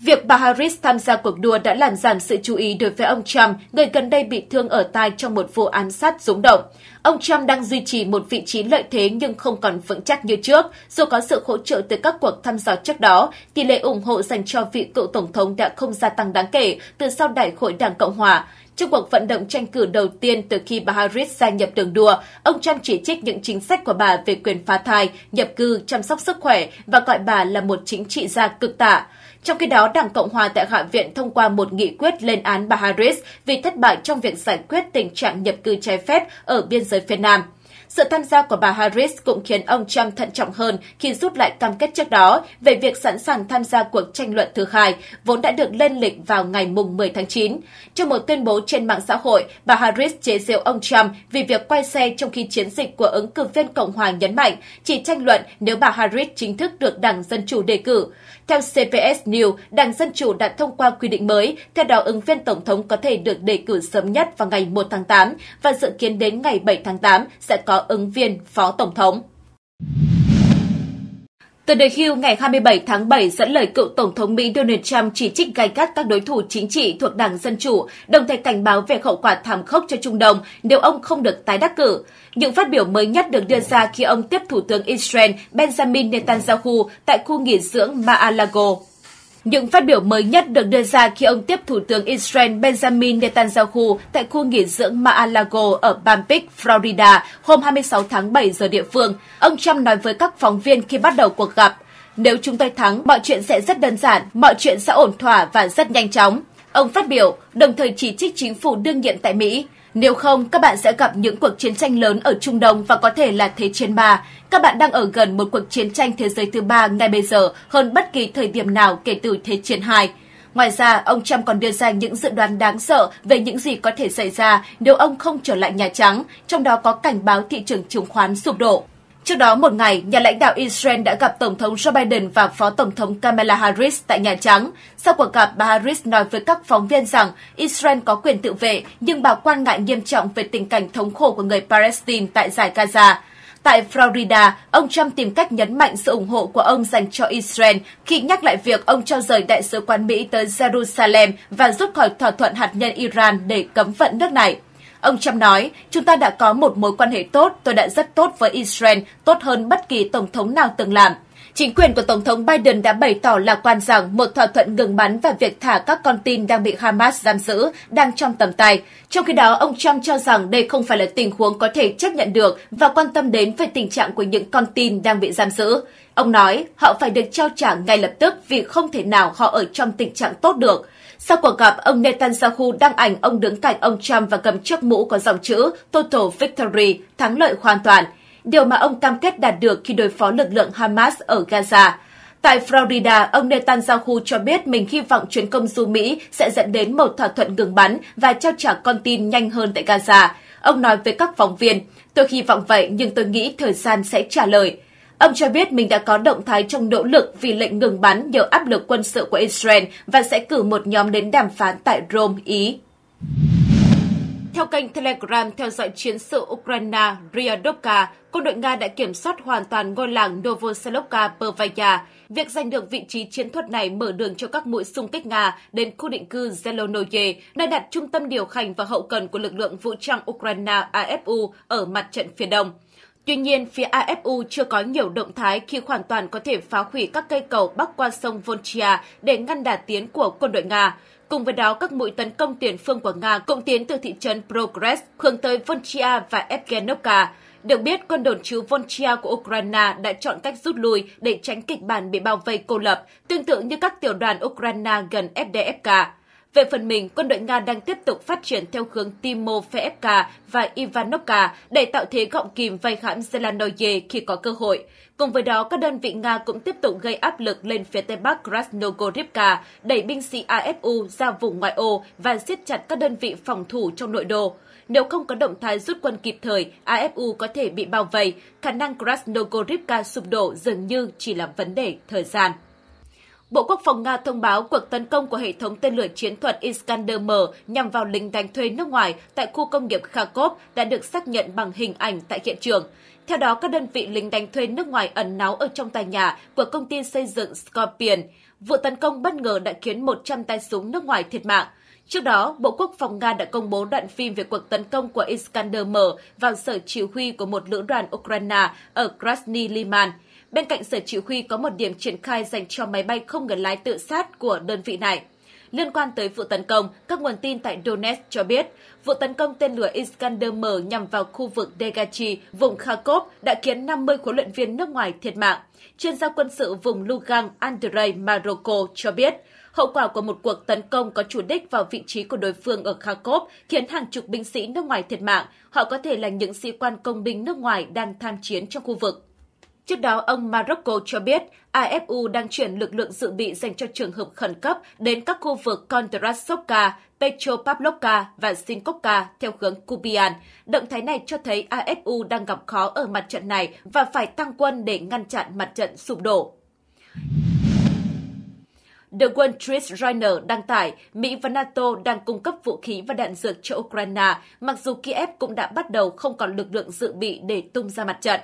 Việc bà Harris tham gia cuộc đua đã làm giảm sự chú ý đối với ông Trump, người gần đây bị thương ở tai trong một vụ án sát rúng động. Ông Trump đang duy trì một vị trí lợi thế nhưng không còn vững chắc như trước. Dù có sự hỗ trợ từ các cuộc thăm dò trước đó, tỷ lệ ủng hộ dành cho vị cựu tổng thống đã không gia tăng đáng kể từ sau đại hội Đảng Cộng Hòa. Trong cuộc vận động tranh cử đầu tiên từ khi bà Harris gia nhập đường đua, ông Trump chỉ trích những chính sách của bà về quyền phá thai, nhập cư, chăm sóc sức khỏe và gọi bà là một chính trị gia cực tả. Trong khi đó, Đảng Cộng Hòa tại Hạ viện thông qua một nghị quyết lên án bà Harris vì thất bại trong việc giải quyết tình trạng nhập cư trái phép ở biên giới phía Nam. Sự tham gia của bà Harris cũng khiến ông Trump thận trọng hơn khi rút lại cam kết trước đó về việc sẵn sàng tham gia cuộc tranh luận thứ hai, vốn đã được lên lịch vào ngày mùng 10 tháng 9. Trong một tuyên bố trên mạng xã hội, bà Harris chế giễu ông Trump vì việc quay xe trong khi chiến dịch của ứng cử viên Cộng hòa nhấn mạnh chỉ tranh luận nếu bà Harris chính thức được Đảng Dân Chủ đề cử. Theo CPS News, Đảng Dân Chủ đã thông qua quy định mới, theo đó ứng viên Tổng thống có thể được đề cử sớm nhất vào ngày 1 tháng 8 và dự kiến đến ngày 7 tháng 8 sẽ có ứng viên Phó Tổng thống. Tờ The Hill ngày 27 tháng 7 dẫn lời cựu Tổng thống Mỹ Donald Trump chỉ trích gay gắt các đối thủ chính trị thuộc Đảng Dân Chủ, đồng thời cảnh báo về hậu quả thảm khốc cho Trung Đông nếu ông không được tái đắc cử. Những phát biểu mới nhất được đưa ra khi ông tiếp Thủ tướng Israel Benjamin Netanyahu tại khu nghỉ dưỡng Mar-a-Lago. Những phát biểu mới nhất được đưa ra khi ông tiếp Thủ tướng Israel Benjamin Netanyahu tại khu nghỉ dưỡng Mar-a-Lago ở Palm Beach, Florida hôm 26 tháng 7 giờ địa phương. Ông Trump nói với các phóng viên khi bắt đầu cuộc gặp, nếu chúng tôi thắng, mọi chuyện sẽ rất đơn giản, mọi chuyện sẽ ổn thỏa và rất nhanh chóng. Ông phát biểu, đồng thời chỉ trích chính phủ đương nhiệm tại Mỹ. Nếu không, các bạn sẽ gặp những cuộc chiến tranh lớn ở Trung Đông và có thể là Thế chiến 3. Các bạn đang ở gần một cuộc chiến tranh thế giới thứ ba ngay bây giờ hơn bất kỳ thời điểm nào kể từ Thế chiến 2. Ngoài ra, ông Trump còn đưa ra những dự đoán đáng sợ về những gì có thể xảy ra nếu ông không trở lại Nhà Trắng, trong đó có cảnh báo thị trường chứng khoán sụp đổ. Trước đó một ngày, nhà lãnh đạo Israel đã gặp Tổng thống Joe Biden và Phó Tổng thống Kamala Harris tại Nhà Trắng. Sau cuộc gặp, bà Harris nói với các phóng viên rằng Israel có quyền tự vệ, nhưng bà quan ngại nghiêm trọng về tình cảnh thống khổ của người Palestine tại giải Gaza. Tại Florida, ông Trump tìm cách nhấn mạnh sự ủng hộ của ông dành cho Israel khi nhắc lại việc ông cho rời Đại sứ quán Mỹ tới Jerusalem và rút khỏi thỏa thuận hạt nhân Iran để cấm vận nước này. Ông Trump nói, chúng ta đã có một mối quan hệ tốt, tôi đã rất tốt với Israel, tốt hơn bất kỳ tổng thống nào từng làm. Chính quyền của Tổng thống Biden đã bày tỏ lạc quan rằng một thỏa thuận ngừng bắn và việc thả các con tin đang bị Hamas giam giữ đang trong tầm tay. Trong khi đó, ông Trump cho rằng đây không phải là tình huống có thể chấp nhận được và quan tâm đến về tình trạng của những con tin đang bị giam giữ. Ông nói họ phải được trao trả ngay lập tức vì không thể nào họ ở trong tình trạng tốt được. Sau cuộc gặp, ông Netanyahu đăng ảnh ông đứng cạnh ông Trump và cầm chiếc mũ có dòng chữ Total Victory, thắng lợi hoàn toàn, điều mà ông cam kết đạt được khi đối phó lực lượng Hamas ở Gaza. Tại Florida, ông Netanyahu cho biết mình hy vọng chuyến công du Mỹ sẽ dẫn đến một thỏa thuận ngừng bắn và trao trả con tin nhanh hơn tại Gaza. Ông nói với các phóng viên, tôi hy vọng vậy nhưng tôi nghĩ thời gian sẽ trả lời. Ông cho biết mình đã có động thái trong nỗ lực vì lệnh ngừng bắn nhờ áp lực quân sự của Israel và sẽ cử một nhóm đến đàm phán tại Rome, Ý. Theo kênh Telegram theo dõi chiến sự Ukraine Ryadovka, quân đội Nga đã kiểm soát hoàn toàn ngôi làng Novoselovka Pervaya. Việc giành được vị trí chiến thuật này mở đường cho các mũi xung kích Nga đến khu định cư Zelonoye, nơi đặt trung tâm điều hành và hậu cần của lực lượng vũ trang Ukraine AFU ở mặt trận phía đông. Tuy nhiên, phía AFU chưa có nhiều động thái khi hoàn toàn có thể phá hủy các cây cầu bắc qua sông Volchia để ngăn đà tiến của quân đội Nga. Cùng với đó, các mũi tấn công tiền phương của Nga cũng tiến từ thị trấn Progress hướng tới Volchia và Evgenovka. Được biết, quân đồn trú Volchia của Ukraine đã chọn cách rút lui để tránh kịch bản bị bao vây cô lập, tương tự như các tiểu đoàn Ukraine gần FDFK. Về phần mình, quân đội Nga đang tiếp tục phát triển theo hướng Timofeevka và Ivanovka để tạo thế gọng kìm vây hãm Zelenoye khi có cơ hội. Cùng với đó, các đơn vị Nga cũng tiếp tục gây áp lực lên phía Tây Bắc Krasnogorivka, đẩy binh sĩ AFU ra vùng ngoại ô và siết chặt các đơn vị phòng thủ trong nội đô. Nếu không có động thái rút quân kịp thời, AFU có thể bị bao vây, khả năng Krasnogorivka sụp đổ dường như chỉ là vấn đề thời gian. Bộ Quốc phòng Nga thông báo cuộc tấn công của hệ thống tên lửa chiến thuật Iskander-M nhằm vào lính đánh thuê nước ngoài tại khu công nghiệp Kharkov đã được xác nhận bằng hình ảnh tại hiện trường. Theo đó, các đơn vị lính đánh thuê nước ngoài ẩn náu ở trong tòa nhà của công ty xây dựng Scorpion. Vụ tấn công bất ngờ đã khiến 100 tay súng nước ngoài thiệt mạng. Trước đó, Bộ Quốc phòng Nga đã công bố đoạn phim về cuộc tấn công của Iskander-M vào sở chỉ huy của một lữ đoàn Ukraine ở Krasny Liman. Bên cạnh sở chỉ huy có một điểm triển khai dành cho máy bay không người lái tự sát của đơn vị này. Liên quan tới vụ tấn công, các nguồn tin tại Donetsk cho biết, vụ tấn công tên lửa Iskander-M nhằm vào khu vực Degachi, vùng Kharkov đã khiến 50 huấn luyện viên nước ngoài thiệt mạng. Chuyên gia quân sự vùng Lugan Andrei Maroko cho biết, hậu quả của một cuộc tấn công có chủ đích vào vị trí của đối phương ở Kharkov khiến hàng chục binh sĩ nước ngoài thiệt mạng. Họ có thể là những sĩ quan công binh nước ngoài đang tham chiến trong khu vực. Trước đó, ông Morocco cho biết AFU đang chuyển lực lượng dự bị dành cho trường hợp khẩn cấp đến các khu vực Kontrasovka, Petropavlovka và Sinkovka theo hướng Kubian. Động thái này cho thấy AFU đang gặp khó ở mặt trận này và phải tăng quân để ngăn chặn mặt trận sụp đổ. The Wall Street Journal đăng tải Mỹ và NATO đang cung cấp vũ khí và đạn dược cho Ukraine, mặc dù Kiev cũng đã bắt đầu không còn lực lượng dự bị để tung ra mặt trận.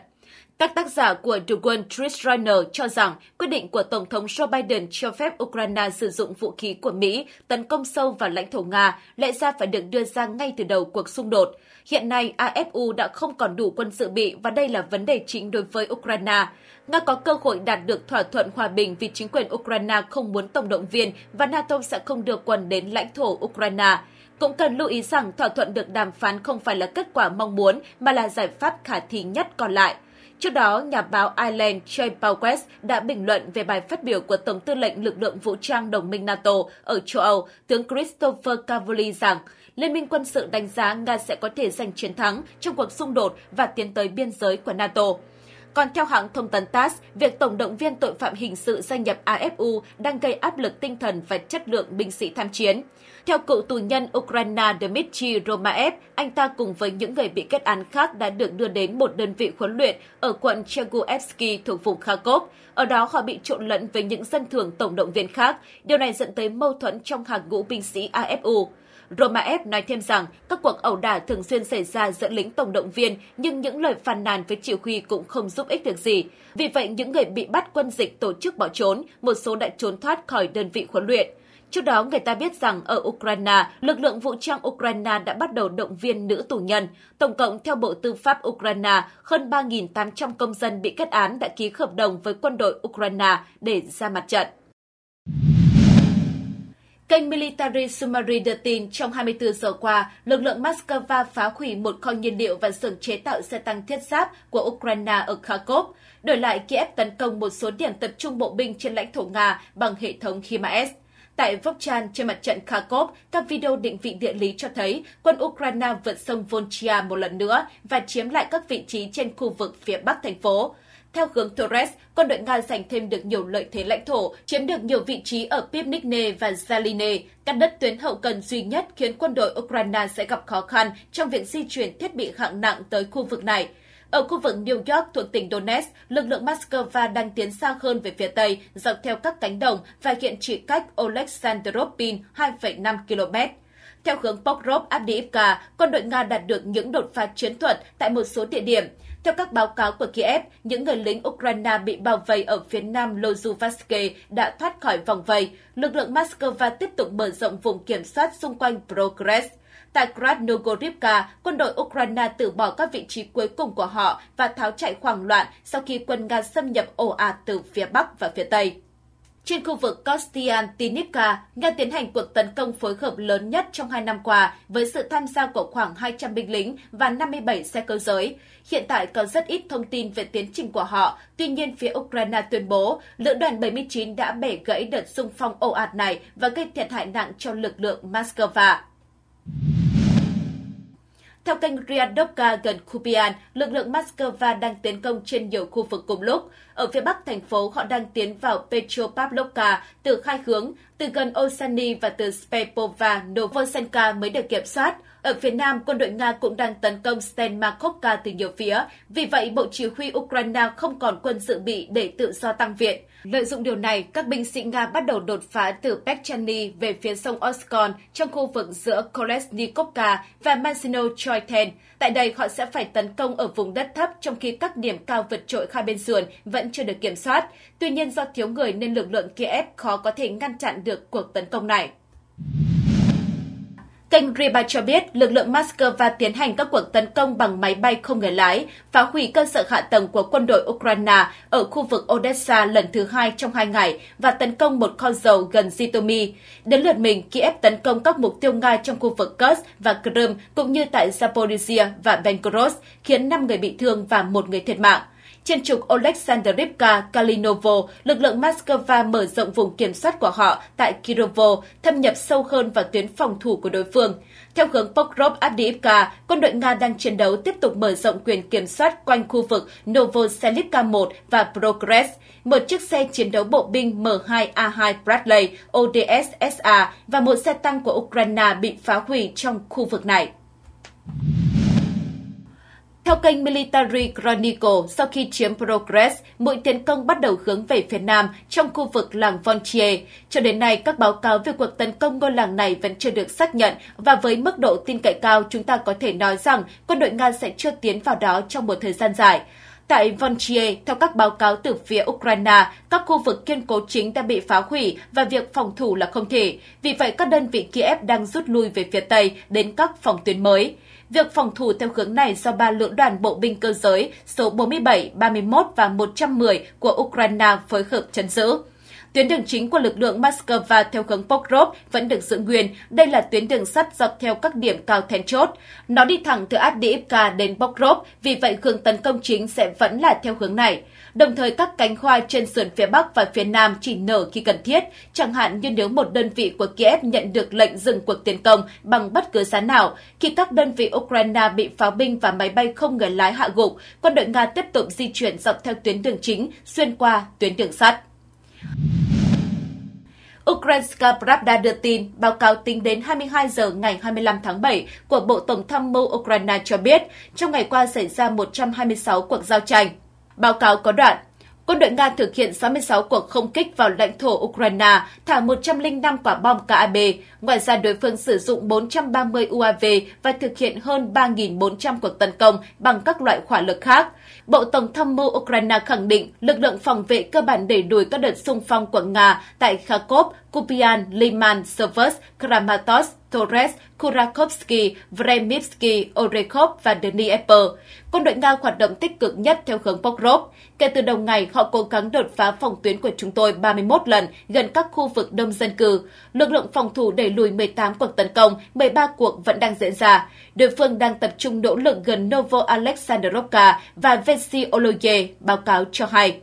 Các tác giả của The Wall Street Journal cho rằng quyết định của Tổng thống Joe Biden cho phép Ukraine sử dụng vũ khí của Mỹ tấn công sâu vào lãnh thổ Nga lẽ ra phải được đưa ra ngay từ đầu cuộc xung đột. Hiện nay, AFU đã không còn đủ quân dự bị và đây là vấn đề chính đối với Ukraine. Nga có cơ hội đạt được thỏa thuận hòa bình vì chính quyền Ukraine không muốn tổng động viên và NATO sẽ không đưa quân đến lãnh thổ Ukraine. Cũng cần lưu ý rằng thỏa thuận được đàm phán không phải là kết quả mong muốn mà là giải pháp khả thi nhất còn lại. Trước đó, nhà báo Ireland Jay Powell đã bình luận về bài phát biểu của Tổng tư lệnh lực lượng vũ trang đồng minh NATO ở châu Âu, tướng Christopher Cavoli rằng Liên minh quân sự đánh giá Nga sẽ có thể giành chiến thắng trong cuộc xung đột và tiến tới biên giới của NATO. Còn theo hãng thông tấn TASS, việc Tổng động viên tội phạm hình sự gia nhập AFU đang gây áp lực tinh thần và chất lượng binh sĩ tham chiến. Theo cựu tù nhân Ukraine Dmitry Romaev, anh ta cùng với những người bị kết án khác đã được đưa đến một đơn vị huấn luyện ở quận Cherguevsky thuộc vùng Kharkov. Ở đó họ bị trộn lẫn với những dân thường tổng động viên khác. Điều này dẫn tới mâu thuẫn trong hàng ngũ binh sĩ AFU. Romaev nói thêm rằng các cuộc ẩu đả thường xuyên xảy ra giữa lính tổng động viên nhưng những lời phàn nàn với chỉ huy cũng không giúp ích được gì. Vì vậy, những người bị bắt quân dịch tổ chức bỏ trốn, một số đã trốn thoát khỏi đơn vị huấn luyện. Trước đó, người ta biết rằng ở Ukraine, lực lượng vũ trang Ukraine đã bắt đầu động viên nữ tù nhân. Tổng cộng, theo Bộ Tư pháp Ukraine, hơn 3.800 công dân bị kết án đã ký hợp đồng với quân đội Ukraine để ra mặt trận. Kênh Military Summary đưa tin trong 24 giờ qua, lực lượng Moscow phá hủy một kho nhiên liệu và xưởng chế tạo xe tăng thiết giáp của Ukraine ở Kharkov, đổi lại Kiev tấn công một số điểm tập trung bộ binh trên lãnh thổ Nga bằng hệ thống HIMARS. Tại Vovchan trên mặt trận Kharkov, các video định vị địa lý cho thấy quân Ukraine vượt sông Volchia một lần nữa và chiếm lại các vị trí trên khu vực phía bắc thành phố. Theo hướng Torres, quân đội Nga giành thêm được nhiều lợi thế lãnh thổ, chiếm được nhiều vị trí ở Pivnikne và Zaline, cắt đất tuyến hậu cần duy nhất khiến quân đội Ukraine sẽ gặp khó khăn trong việc di chuyển thiết bị hạng nặng tới khu vực này. Ở khu vực New York thuộc tỉnh Donetsk, lực lượng Moscow đang tiến xa hơn về phía Tây, dọc theo các cánh đồng và hiện chỉ cách Oleksandrovpin 2,5 km. Theo hướng Pokrov Abdiivka, quân đội Nga đạt được những đột phá chiến thuật tại một số địa điểm. Theo các báo cáo của Kiev, những người lính Ukraine bị bao vây ở phía nam Lozuvaske đã thoát khỏi vòng vây. Lực lượng Moscow tiếp tục mở rộng vùng kiểm soát xung quanh Progress. Tại Krasnogorivka, quân đội Ukraine từ bỏ các vị trí cuối cùng của họ và tháo chạy hoảng loạn sau khi quân Nga xâm nhập ồ ạt từ phía Bắc và phía Tây. Trên khu vực Kostiantynivka, Nga tiến hành cuộc tấn công phối hợp lớn nhất trong hai năm qua với sự tham gia của khoảng 200 binh lính và 57 xe cơ giới. Hiện tại còn rất ít thông tin về tiến trình của họ, tuy nhiên phía Ukraine tuyên bố lữ đoàn 79 đã bẻ gãy đợt xung phong ồ ạt này và gây thiệt hại nặng cho lực lượng Moscow. Theo kênh Ryadovka gần Kupian, lực lượng Moscow đang tiến công trên nhiều khu vực cùng lúc. Ở phía bắc thành phố, họ đang tiến vào Petropavlovka từ hai hướng, từ gần Osani và từ Spepova, Novosenka mới được kiểm soát. Ở phía Nam, quân đội Nga cũng đang tấn công Sten Makovka từ nhiều phía, vì vậy Bộ Chỉ huy Ukraine không còn quân dự bị để tự do tăng viện. Lợi dụng điều này, các binh sĩ Nga bắt đầu đột phá từ Pekchani về phía sông Oskon trong khu vực giữa Kolesnikovka và Mansino Choiten. Tại đây, họ sẽ phải tấn công ở vùng đất thấp trong khi các điểm cao vượt trội hai bên sườn vẫn chưa được kiểm soát. Tuy nhiên do thiếu người nên lực lượng Kiev khó có thể ngăn chặn được cuộc tấn công này. Kênh Riba cho biết lực lượng Moscow tiến hành các cuộc tấn công bằng máy bay không người lái, phá hủy cơ sở hạ tầng của quân đội Ukraine ở khu vực Odessa lần thứ hai trong hai ngày và tấn công một kho dầu gần Zhytomyr. Đến lượt mình, Kiev tấn công các mục tiêu Nga trong khu vực Kurs và Crimea cũng như tại Zaporizhia và Belgorod, khiến 5 người bị thương và một người thiệt mạng. Trên trục Oleksandrivka Kalinovo, lực lượng Moscow mở rộng vùng kiểm soát của họ tại Kirovo, thâm nhập sâu hơn vào tuyến phòng thủ của đối phương. Theo hướng Pokrov Avdiivka, quân đội Nga đang chiến đấu tiếp tục mở rộng quyền kiểm soát quanh khu vực Novoselivka 1 và Progress. Một chiếc xe chiến đấu bộ binh M2A2 Bradley ODSSA và một xe tăng của Ukraine bị phá hủy trong khu vực này. Theo kênh Military Chronicle, sau khi chiếm Progress, mũi tiến công bắt đầu hướng về phía nam trong khu vực làng Vontier. Cho đến nay, các báo cáo về cuộc tấn công ngôi làng này vẫn chưa được xác nhận và với mức độ tin cậy cao, chúng ta có thể nói rằng quân đội Nga sẽ chưa tiến vào đó trong một thời gian dài. Tại Vonchie, theo các báo cáo từ phía Ukraine, các khu vực kiên cố chính đã bị phá hủy và việc phòng thủ là không thể. Vì vậy, các đơn vị Kiev đang rút lui về phía Tây đến các phòng tuyến mới. Việc phòng thủ theo hướng này do ba lữ đoàn bộ binh cơ giới số 47, 31 và 110 của Ukraine phối hợp chấn giữ. Tuyến đường chính của lực lượng Moscow theo hướng Pokrov vẫn được giữ nguyên. Đây là tuyến đường sắt dọc theo các điểm cao then chốt. Nó đi thẳng từ Adivka đến Pokrov, vì vậy hướng tấn công chính sẽ vẫn là theo hướng này. Đồng thời các cánh khoa trên sườn phía Bắc và phía Nam chỉ nở khi cần thiết, chẳng hạn như nếu một đơn vị của Kiev nhận được lệnh dừng cuộc tiến công bằng bất cứ giá nào. Khi các đơn vị Ukraine bị pháo binh và máy bay không người lái hạ gục, quân đội Nga tiếp tục di chuyển dọc theo tuyến đường chính, xuyên qua tuyến đường sắt. Ukrainska Pravda đưa tin, báo cáo tính đến 22 giờ ngày 25 tháng 7 của Bộ Tổng tham mưu Ukraine cho biết, trong ngày qua xảy ra 126 cuộc giao tranh. Báo cáo có đoạn, quân đội Nga thực hiện 66 cuộc không kích vào lãnh thổ Ukraine, thả 105 quả bom KAB. Ngoài ra, đối phương sử dụng 430 UAV và thực hiện hơn 3.400 cuộc tấn công bằng các loại hỏa lực khác. Bộ Tổng tham mưu Ukraine khẳng định lực lượng phòng vệ cơ bản đẩy đuổi các đợt xung phong của Nga tại Kharkov, Kupian, Liman, Servus, Kramatos, Torres, Kurakovsky, Vremivsky, Orekhov và Dnieper. Quân đội Nga hoạt động tích cực nhất theo hướng Pokrov. Kể từ đầu ngày, họ cố gắng đột phá phòng tuyến của chúng tôi 31 lần gần các khu vực đông dân cư. Lực lượng phòng thủ đẩy lùi 18 cuộc tấn công, 13 cuộc vẫn đang diễn ra. Đối phương đang tập trung nỗ lực gần Novo Alexandrovka và Vesioloye, báo cáo cho hay.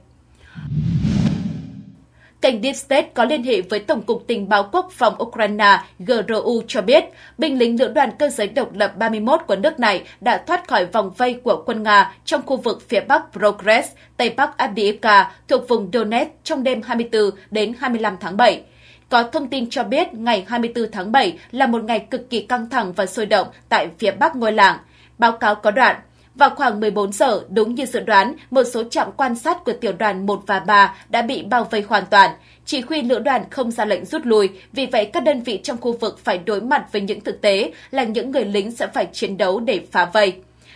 Kênh Deep State có liên hệ với Tổng cục Tình báo Quốc phòng Ukraine GRU cho biết, binh lính lữ đoàn cơ giới độc lập 31 của nước này đã thoát khỏi vòng vây của quân Nga trong khu vực phía Bắc Progress, Tây Bắc Abdiivka thuộc vùng Donetsk trong đêm 24 đến 25 tháng 7. Có thông tin cho biết ngày 24 tháng 7 là một ngày cực kỳ căng thẳng và sôi động tại phía bắc ngôi làng. Báo cáo có đoạn, vào khoảng 14 giờ, đúng như dự đoán, một số trạm quan sát của tiểu đoàn 1 và 3 đã bị bao vây hoàn toàn. Chỉ huy lữ đoàn không ra lệnh rút lui, vì vậy các đơn vị trong khu vực phải đối mặt với những thực tế là những người lính sẽ phải chiến đấu để phá vây.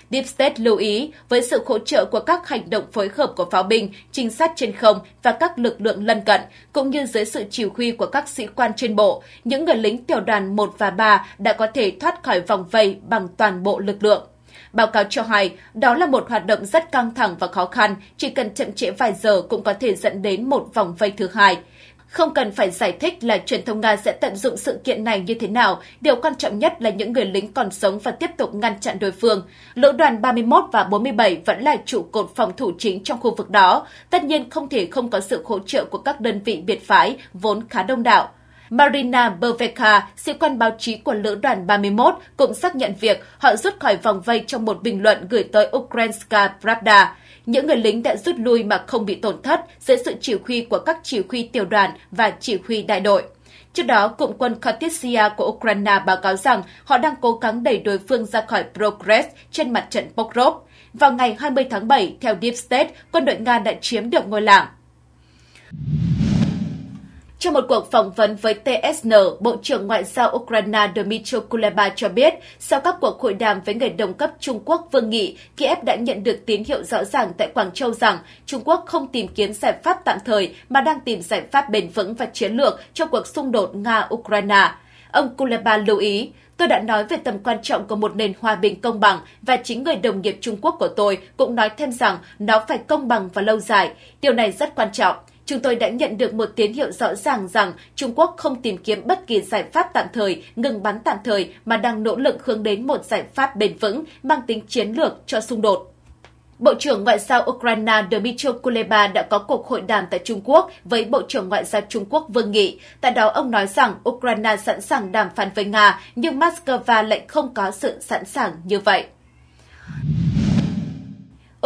Deep State lưu ý, với sự hỗ trợ của các hành động phối hợp của pháo binh, trinh sát trên không và các lực lượng lân cận, cũng như dưới sự chỉ huy của các sĩ quan trên bộ, những người lính tiểu đoàn 1 và 3 đã có thể thoát khỏi vòng vây bằng toàn bộ lực lượng. Báo cáo cho hay, đó là một hoạt động rất căng thẳng và khó khăn, chỉ cần chậm trễ vài giờ cũng có thể dẫn đến một vòng vây thứ hai. Không cần phải giải thích là truyền thông Nga sẽ tận dụng sự kiện này như thế nào, điều quan trọng nhất là những người lính còn sống và tiếp tục ngăn chặn đối phương. Lữ đoàn 31 và 47 vẫn là trụ cột phòng thủ chính trong khu vực đó, tất nhiên không thể không có sự hỗ trợ của các đơn vị biệt phái vốn khá đông đảo. Marina Berveka, sĩ quan báo chí của Lữ đoàn 31, cũng xác nhận việc họ rút khỏi vòng vây trong một bình luận gửi tới Ukrainska Pravda. Những người lính đã rút lui mà không bị tổn thất dưới sự chỉ huy của các chỉ huy tiểu đoàn và chỉ huy đại đội. Trước đó, cụm quân Khartitsia của Ukraine báo cáo rằng họ đang cố gắng đẩy đối phương ra khỏi Progress trên mặt trận Pokrov. Vào ngày 20 tháng 7, theo Deep State, quân đội Nga đã chiếm được ngôi làng. Trong một cuộc phỏng vấn với TSN, Bộ trưởng Ngoại giao Ukraine Dmytro Kuleba cho biết, sau các cuộc hội đàm với người đồng cấp Trung Quốc Vương Nghị, Kiev đã nhận được tín hiệu rõ ràng tại Quảng Châu rằng Trung Quốc không tìm kiếm giải pháp tạm thời mà đang tìm giải pháp bền vững và chiến lược cho cuộc xung đột Nga-Ukraine. Ông Kuleba lưu ý, Tôi đã nói về tầm quan trọng của một nền hòa bình công bằng và chính người đồng nghiệp Trung Quốc của tôi cũng nói thêm rằng nó phải công bằng và lâu dài. Điều này rất quan trọng. Chúng tôi đã nhận được một tín hiệu rõ ràng rằng Trung Quốc không tìm kiếm bất kỳ giải pháp tạm thời, ngừng bắn tạm thời mà đang nỗ lực hướng đến một giải pháp bền vững mang tính chiến lược cho xung đột. Bộ trưởng Ngoại giao Ukraine Dmytro Kuleba đã có cuộc hội đàm tại Trung Quốc với Bộ trưởng Ngoại giao Trung Quốc Vương Nghị. Tại đó, ông nói rằng Ukraine sẵn sàng đàm phán với Nga, nhưng Moscow lại không có sự sẵn sàng như vậy.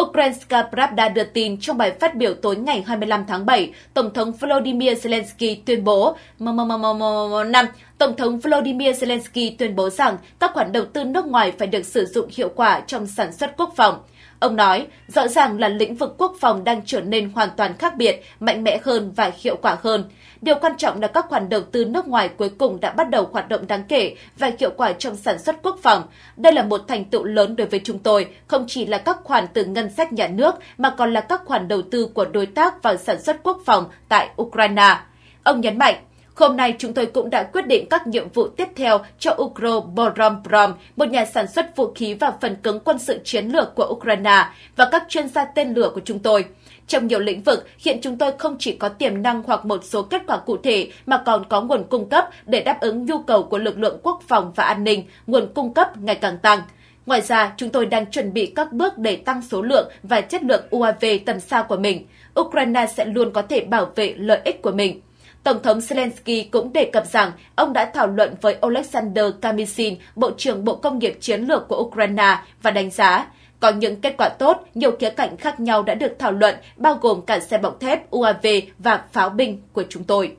Ukrainska Pravda đưa tin trong bài phát biểu tối ngày 25 tháng 7, Tổng thống Volodymyr Zelensky tuyên bố năm Tổng thống Volodymyr Zelensky tuyên bố rằng các khoản đầu tư nước ngoài phải được sử dụng hiệu quả trong sản xuất quốc phòng. Ông nói, rõ ràng là lĩnh vực quốc phòng đang trở nên hoàn toàn khác biệt, mạnh mẽ hơn và hiệu quả hơn. Điều quan trọng là các khoản đầu tư nước ngoài cuối cùng đã bắt đầu hoạt động đáng kể và hiệu quả trong sản xuất quốc phòng. Đây là một thành tựu lớn đối với chúng tôi, không chỉ là các khoản từ ngân sách nhà nước mà còn là các khoản đầu tư của đối tác vào sản xuất quốc phòng tại Ukraine. Ông nhấn mạnh, Hôm nay chúng tôi cũng đã quyết định các nhiệm vụ tiếp theo cho Ukroboronprom, một nhà sản xuất vũ khí và phần cứng quân sự chiến lược của Ukraine và các chuyên gia tên lửa của chúng tôi. Trong nhiều lĩnh vực, hiện chúng tôi không chỉ có tiềm năng hoặc một số kết quả cụ thể mà còn có nguồn cung cấp để đáp ứng nhu cầu của lực lượng quốc phòng và an ninh, nguồn cung cấp ngày càng tăng. Ngoài ra, chúng tôi đang chuẩn bị các bước để tăng số lượng và chất lượng UAV tầm xa của mình. Ukraine sẽ luôn có thể bảo vệ lợi ích của mình. Tổng thống Zelensky cũng đề cập rằng ông đã thảo luận với Oleksandr Kamyshin, Bộ trưởng Bộ Công nghiệp Chiến lược của Ukraine và đánh giá có những kết quả tốt, nhiều khía cạnh khác nhau đã được thảo luận, bao gồm cả xe bọc thép UAV và pháo binh của chúng tôi.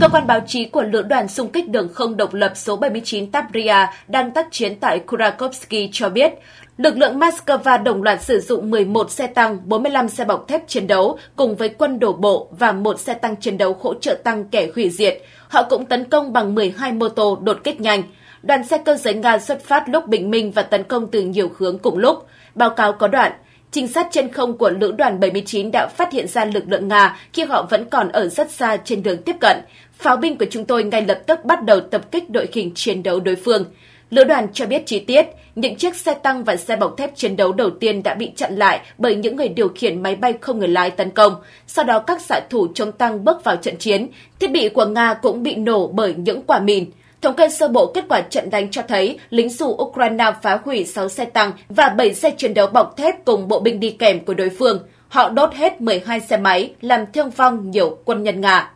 Cơ quan báo chí của lữ đoàn xung kích đường không độc lập số 79 Tabria đang tác chiến tại Kurakovsky cho biết, lực lượng Moscow đồng loạt sử dụng 11 xe tăng, 45 xe bọc thép chiến đấu cùng với quân đổ bộ và một xe tăng chiến đấu hỗ trợ tăng kẻ hủy diệt. Họ cũng tấn công bằng 12 mô tô đột kích nhanh. Đoàn xe cơ giới Nga xuất phát lúc bình minh và tấn công từ nhiều hướng cùng lúc. Báo cáo có đoạn, Trinh sát trên không của lữ đoàn 79 đã phát hiện ra lực lượng Nga khi họ vẫn còn ở rất xa trên đường tiếp cận. Pháo binh của chúng tôi ngay lập tức bắt đầu tập kích đội hình chiến đấu đối phương. Lữ đoàn cho biết chi tiết, những chiếc xe tăng và xe bọc thép chiến đấu đầu tiên đã bị chặn lại bởi những người điều khiển máy bay không người lái tấn công. Sau đó các xạ thủ chống tăng bước vào trận chiến, thiết bị của Nga cũng bị nổ bởi những quả mìn. Thống kê sơ bộ kết quả trận đánh cho thấy lính dù Ukraine phá hủy 6 xe tăng và 7 xe chiến đấu bọc thép cùng bộ binh đi kèm của đối phương. Họ đốt hết 12 xe máy, làm thương vong nhiều quân nhân Nga.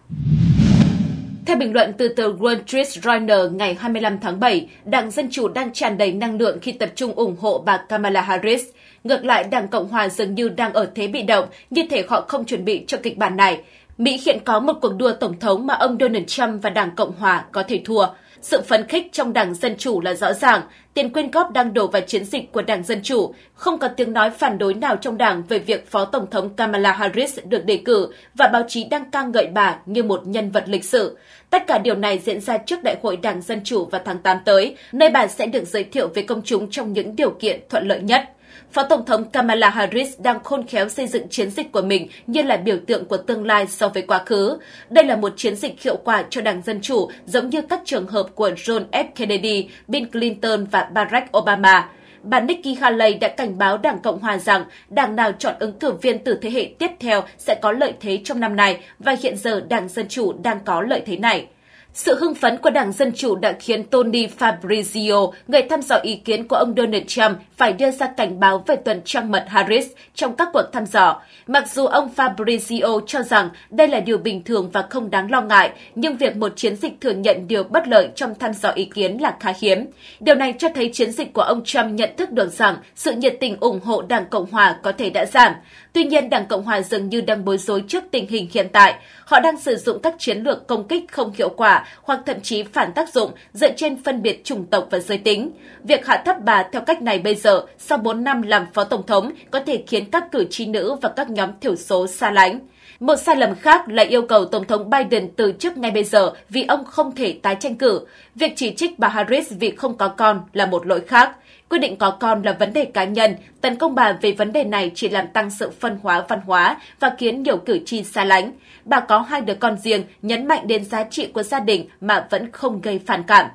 Theo bình luận từ tờ Wall Street Journal ngày 25 tháng 7, Đảng Dân Chủ đang tràn đầy năng lượng khi tập trung ủng hộ bà Kamala Harris. Ngược lại, Đảng Cộng Hòa dường như đang ở thế bị động, như thể họ không chuẩn bị cho kịch bản này. Mỹ hiện có một cuộc đua tổng thống mà ông Donald Trump và Đảng Cộng Hòa có thể thua. Sự phấn khích trong Đảng Dân Chủ là rõ ràng, tiền quyên góp đang đổ vào chiến dịch của Đảng Dân Chủ, không có tiếng nói phản đối nào trong Đảng về việc Phó Tổng thống Kamala Harris được đề cử và báo chí đang ca ngợi bà như một nhân vật lịch sử. Tất cả điều này diễn ra trước Đại hội Đảng Dân Chủ vào tháng 8 tới, nơi bà sẽ được giới thiệu với công chúng trong những điều kiện thuận lợi nhất. Phó Tổng thống Kamala Harris đang khôn khéo xây dựng chiến dịch của mình như là biểu tượng của tương lai so với quá khứ. Đây là một chiến dịch hiệu quả cho Đảng Dân Chủ, giống như các trường hợp của John F. Kennedy, Bill Clinton và Barack Obama bà Nikki Haley đã cảnh báo Đảng Cộng hòa rằng đảng nào chọn ứng cử viên từ thế hệ tiếp theo sẽ có lợi thế trong năm nay và hiện giờ Đảng Dân Chủ đang có lợi thế này. Sự hưng phấn của Đảng Dân Chủ đã khiến Tony Fabrizio, người thăm dò ý kiến của ông Donald Trump, phải đưa ra cảnh báo về tuần trăng mật Harris trong các cuộc thăm dò. Mặc dù ông Fabrizio cho rằng đây là điều bình thường và không đáng lo ngại, nhưng việc một chiến dịch thừa nhận điều bất lợi trong thăm dò ý kiến là khá hiếm. Điều này cho thấy chiến dịch của ông Trump nhận thức được rằng sự nhiệt tình ủng hộ Đảng Cộng Hòa có thể đã giảm. Tuy nhiên, Đảng Cộng hòa dường như đang bối rối trước tình hình hiện tại. Họ đang sử dụng các chiến lược công kích không hiệu quả hoặc thậm chí phản tác dụng dựa trên phân biệt chủng tộc và giới tính. Việc hạ thấp bà theo cách này bây giờ, sau 4 năm làm phó tổng thống, có thể khiến các cử tri nữ và các nhóm thiểu số xa lánh. Một sai lầm khác là yêu cầu Tổng thống Biden từ chức ngay bây giờ vì ông không thể tái tranh cử. Việc chỉ trích bà Harris vì không có con là một lỗi khác. Quyết định có con là vấn đề cá nhân, tấn công bà về vấn đề này chỉ làm tăng sự phân hóa văn hóa và khiến nhiều cử tri xa lánh. Bà có hai đứa con riêng, nhấn mạnh đến giá trị của gia đình mà vẫn không gây phản cảm.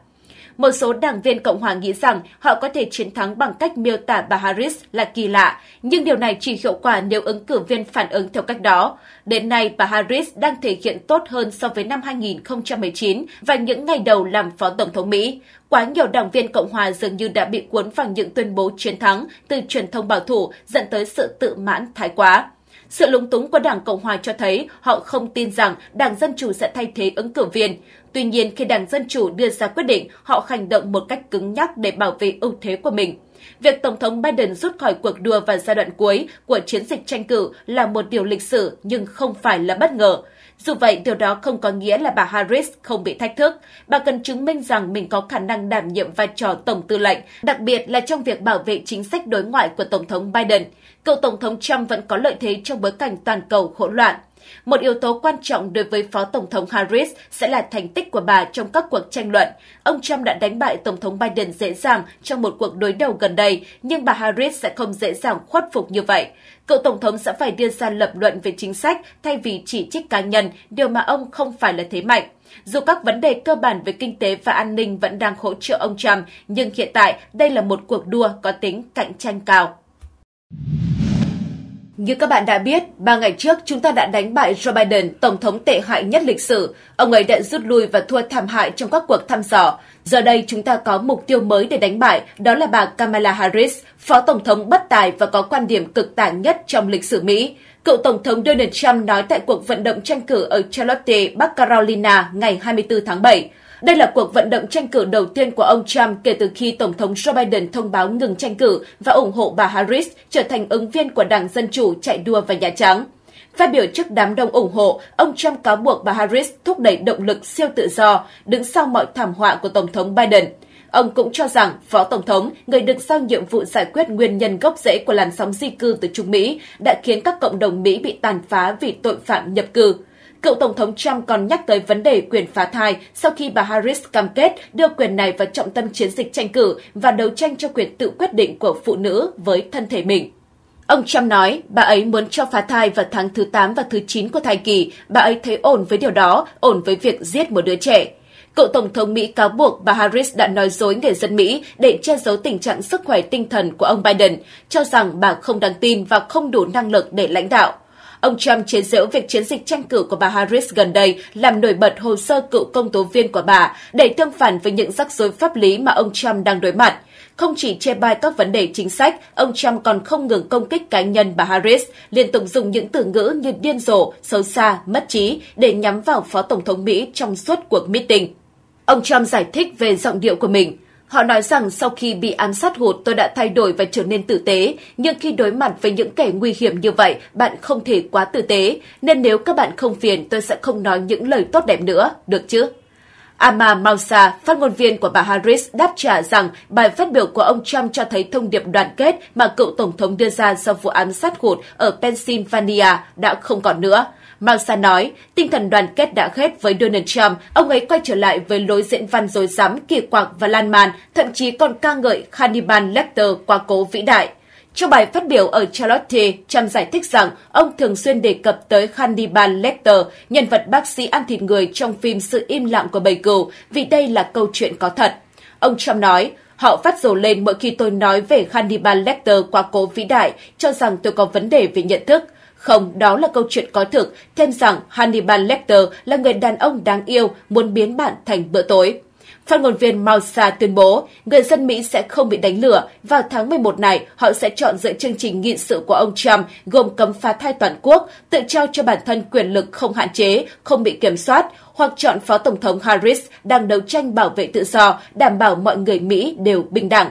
Một số đảng viên Cộng hòa nghĩ rằng họ có thể chiến thắng bằng cách miêu tả bà Harris là kỳ lạ, nhưng điều này chỉ hiệu quả nếu ứng cử viên phản ứng theo cách đó. Đến nay, bà Harris đang thể hiện tốt hơn so với năm 2019 và những ngày đầu làm phó tổng thống Mỹ. Quá nhiều đảng viên Cộng hòa dường như đã bị cuốn vào những tuyên bố chiến thắng từ truyền thông bảo thủ dẫn tới sự tự mãn thái quá. Sự lúng túng của Đảng Cộng Hòa cho thấy họ không tin rằng Đảng Dân Chủ sẽ thay thế ứng cử viên. Tuy nhiên, khi Đảng Dân Chủ đưa ra quyết định, họ hành động một cách cứng nhắc để bảo vệ ưu thế của mình. Việc Tổng thống Biden rút khỏi cuộc đua vào giai đoạn cuối của chiến dịch tranh cử là một điều lịch sử nhưng không phải là bất ngờ. Dù vậy, điều đó không có nghĩa là bà Harris không bị thách thức. Bà cần chứng minh rằng mình có khả năng đảm nhiệm vai trò Tổng tư lệnh, đặc biệt là trong việc bảo vệ chính sách đối ngoại của Tổng thống Biden. Cựu Tổng thống Trump vẫn có lợi thế trong bối cảnh toàn cầu hỗn loạn. Một yếu tố quan trọng đối với Phó Tổng thống Harris sẽ là thành tích của bà trong các cuộc tranh luận. Ông Trump đã đánh bại Tổng thống Biden dễ dàng trong một cuộc đối đầu gần đây, nhưng bà Harris sẽ không dễ dàng khuất phục như vậy. Cựu Tổng thống sẽ phải đưa ra lập luận về chính sách thay vì chỉ trích cá nhân, điều mà ông không phải là thế mạnh. Dù các vấn đề cơ bản về kinh tế và an ninh vẫn đang hỗ trợ ông Trump, nhưng hiện tại đây là một cuộc đua có tính cạnh tranh cao. Như các bạn đã biết, ba ngày trước chúng ta đã đánh bại Joe Biden, tổng thống tệ hại nhất lịch sử. Ông ấy đã rút lui và thua thảm hại trong các cuộc thăm dò. Giờ đây chúng ta có mục tiêu mới để đánh bại, đó là bà Kamala Harris, phó tổng thống bất tài và có quan điểm cực tả nhất trong lịch sử Mỹ. Cựu Tổng thống Donald Trump nói tại cuộc vận động tranh cử ở Charlotte, Bắc Carolina ngày 24 tháng 7. Đây là cuộc vận động tranh cử đầu tiên của ông Trump kể từ khi Tổng thống Joe Biden thông báo ngừng tranh cử và ủng hộ bà Harris trở thành ứng viên của Đảng Dân Chủ chạy đua vào Nhà Trắng. Phát biểu trước đám đông ủng hộ, ông Trump cáo buộc bà Harris thúc đẩy động lực siêu tự do, đứng sau mọi thảm họa của Tổng thống Biden. Ông cũng cho rằng Phó Tổng thống, người được giao nhiệm vụ giải quyết nguyên nhân gốc rễ của làn sóng di cư từ Trung Mỹ, đã khiến các cộng đồng Mỹ bị tàn phá vì tội phạm nhập cư. Cựu Tổng thống Trump còn nhắc tới vấn đề quyền phá thai sau khi bà Harris cam kết đưa quyền này vào trọng tâm chiến dịch tranh cử và đấu tranh cho quyền tự quyết định của phụ nữ với thân thể mình. Ông Trump nói bà ấy muốn cho phá thai vào tháng thứ 8 và thứ 9 của thai kỳ, bà ấy thấy ổn với điều đó, ổn với việc giết một đứa trẻ. Cựu Tổng thống Mỹ cáo buộc bà Harris đã nói dối người dân Mỹ để che giấu tình trạng sức khỏe tinh thần của ông Biden, cho rằng bà không đáng tin và không đủ năng lực để lãnh đạo. Ông Trump chế giễu việc chiến dịch tranh cử của bà Harris gần đây làm nổi bật hồ sơ cựu công tố viên của bà để tương phản với những rắc rối pháp lý mà ông Trump đang đối mặt. Không chỉ chê bai các vấn đề chính sách, ông Trump còn không ngừng công kích cá nhân bà Harris, liên tục dùng những từ ngữ như điên rồ, xấu xa, mất trí để nhắm vào Phó Tổng thống Mỹ trong suốt cuộc meeting. Ông Trump giải thích về giọng điệu của mình. Họ nói rằng sau khi bị ám sát hụt tôi đã thay đổi và trở nên tử tế, nhưng khi đối mặt với những kẻ nguy hiểm như vậy, bạn không thể quá tử tế, nên nếu các bạn không phiền tôi sẽ không nói những lời tốt đẹp nữa, được chứ? ama Mausa, phát ngôn viên của bà Harris, đáp trả rằng bài phát biểu của ông Trump cho thấy thông điệp đoàn kết mà cựu Tổng thống đưa ra sau vụ ám sát hụt ở Pennsylvania đã không còn nữa. Malsa nói, tinh thần đoàn kết đã hết với Donald Trump, ông ấy quay trở lại với lối diễn văn dối rắm kỳ quặc và lan man, thậm chí còn ca ngợi Hannibal Lecter quá cố vĩ đại. Trong bài phát biểu ở Charlotte, Trump giải thích rằng ông thường xuyên đề cập tới Hannibal Lecter, nhân vật bác sĩ ăn thịt người trong phim Sự im lặng của bầy cừu, vì đây là câu chuyện có thật. Ông Trump nói, Họ phát dầu lên mỗi khi tôi nói về Hannibal Lecter quá cố vĩ đại, cho rằng tôi có vấn đề về nhận thức. Không, đó là câu chuyện có thực, thêm rằng Hannibal Lecter là người đàn ông đáng yêu muốn biến bạn thành bữa tối. Phát ngôn viên Mausa tuyên bố, người dân Mỹ sẽ không bị đánh lửa. Vào tháng 11 này, họ sẽ chọn dựa chương trình nghị sự của ông Trump gồm cấm phá thai toàn quốc, tự trao cho bản thân quyền lực không hạn chế, không bị kiểm soát, hoặc chọn Phó Tổng thống Harris đang đấu tranh bảo vệ tự do, đảm bảo mọi người Mỹ đều bình đẳng.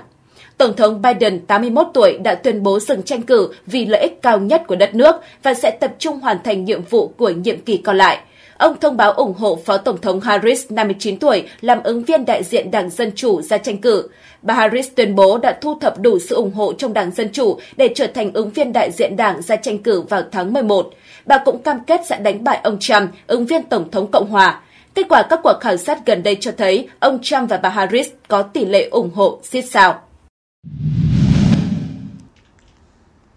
Tổng thống Biden, 81 tuổi, đã tuyên bố dừng tranh cử vì lợi ích cao nhất của đất nước và sẽ tập trung hoàn thành nhiệm vụ của nhiệm kỳ còn lại. Ông thông báo ủng hộ Phó Tổng thống Harris, 59 tuổi, làm ứng viên đại diện Đảng Dân Chủ ra tranh cử. Bà Harris tuyên bố đã thu thập đủ sự ủng hộ trong Đảng Dân Chủ để trở thành ứng viên đại diện đảng ra tranh cử vào tháng 11. Bà cũng cam kết sẽ đánh bại ông Trump, ứng viên Tổng thống Cộng Hòa. Kết quả các cuộc khảo sát gần đây cho thấy ông Trump và bà Harris có tỷ lệ ủng hộ xít sao.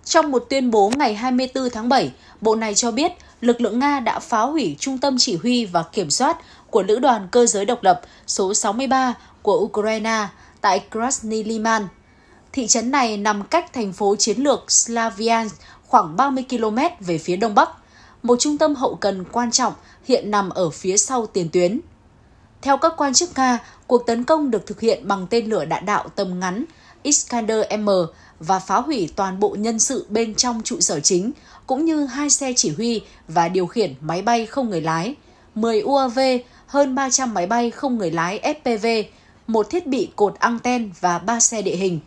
Trong một tuyên bố ngày 24 tháng 7, Bộ này cho biết lực lượng Nga đã phá hủy trung tâm chỉ huy và kiểm soát của Lữ đoàn Cơ giới độc lập số 63 của Ukraine tại Krasny Liman. Thị trấn này nằm cách thành phố chiến lược Slaviansk khoảng 30 km về phía đông bắc, một trung tâm hậu cần quan trọng hiện nằm ở phía sau tiền tuyến. Theo các quan chức Nga, cuộc tấn công được thực hiện bằng tên lửa đạn đạo tầm ngắn Iskander M và phá hủy toàn bộ nhân sự bên trong trụ sở chính, cũng như hai xe chỉ huy và điều khiển máy bay không người lái, 10 UAV, hơn 300 máy bay không người lái FPV, một thiết bị cột anten và ba xe địa hình.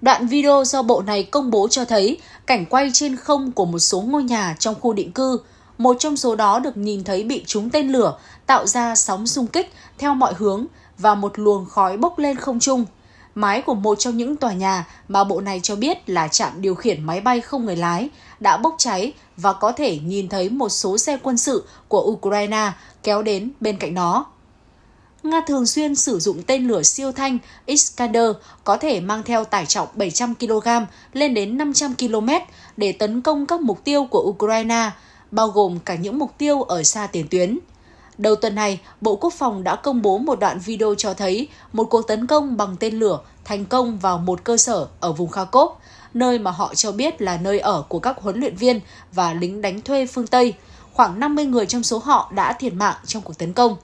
Đoạn video do bộ này công bố cho thấy cảnh quay trên không của một số ngôi nhà trong khu định cư. Một trong số đó được nhìn thấy bị trúng tên lửa, tạo ra sóng xung kích theo mọi hướng và một luồng khói bốc lên không trung mái của một trong những tòa nhà mà bộ này cho biết là trạm điều khiển máy bay không người lái đã bốc cháy và có thể nhìn thấy một số xe quân sự của Ukraine kéo đến bên cạnh nó. Nga thường xuyên sử dụng tên lửa siêu thanh Iskander có thể mang theo tải trọng 700 kg lên đến 500 km để tấn công các mục tiêu của Ukraine, bao gồm cả những mục tiêu ở xa tiền tuyến. Đầu tuần này, Bộ Quốc phòng đã công bố một đoạn video cho thấy một cuộc tấn công bằng tên lửa thành công vào một cơ sở ở vùng Kharkov, nơi mà họ cho biết là nơi ở của các huấn luyện viên và lính đánh thuê phương Tây. Khoảng 50 người trong số họ đã thiệt mạng trong cuộc tấn công.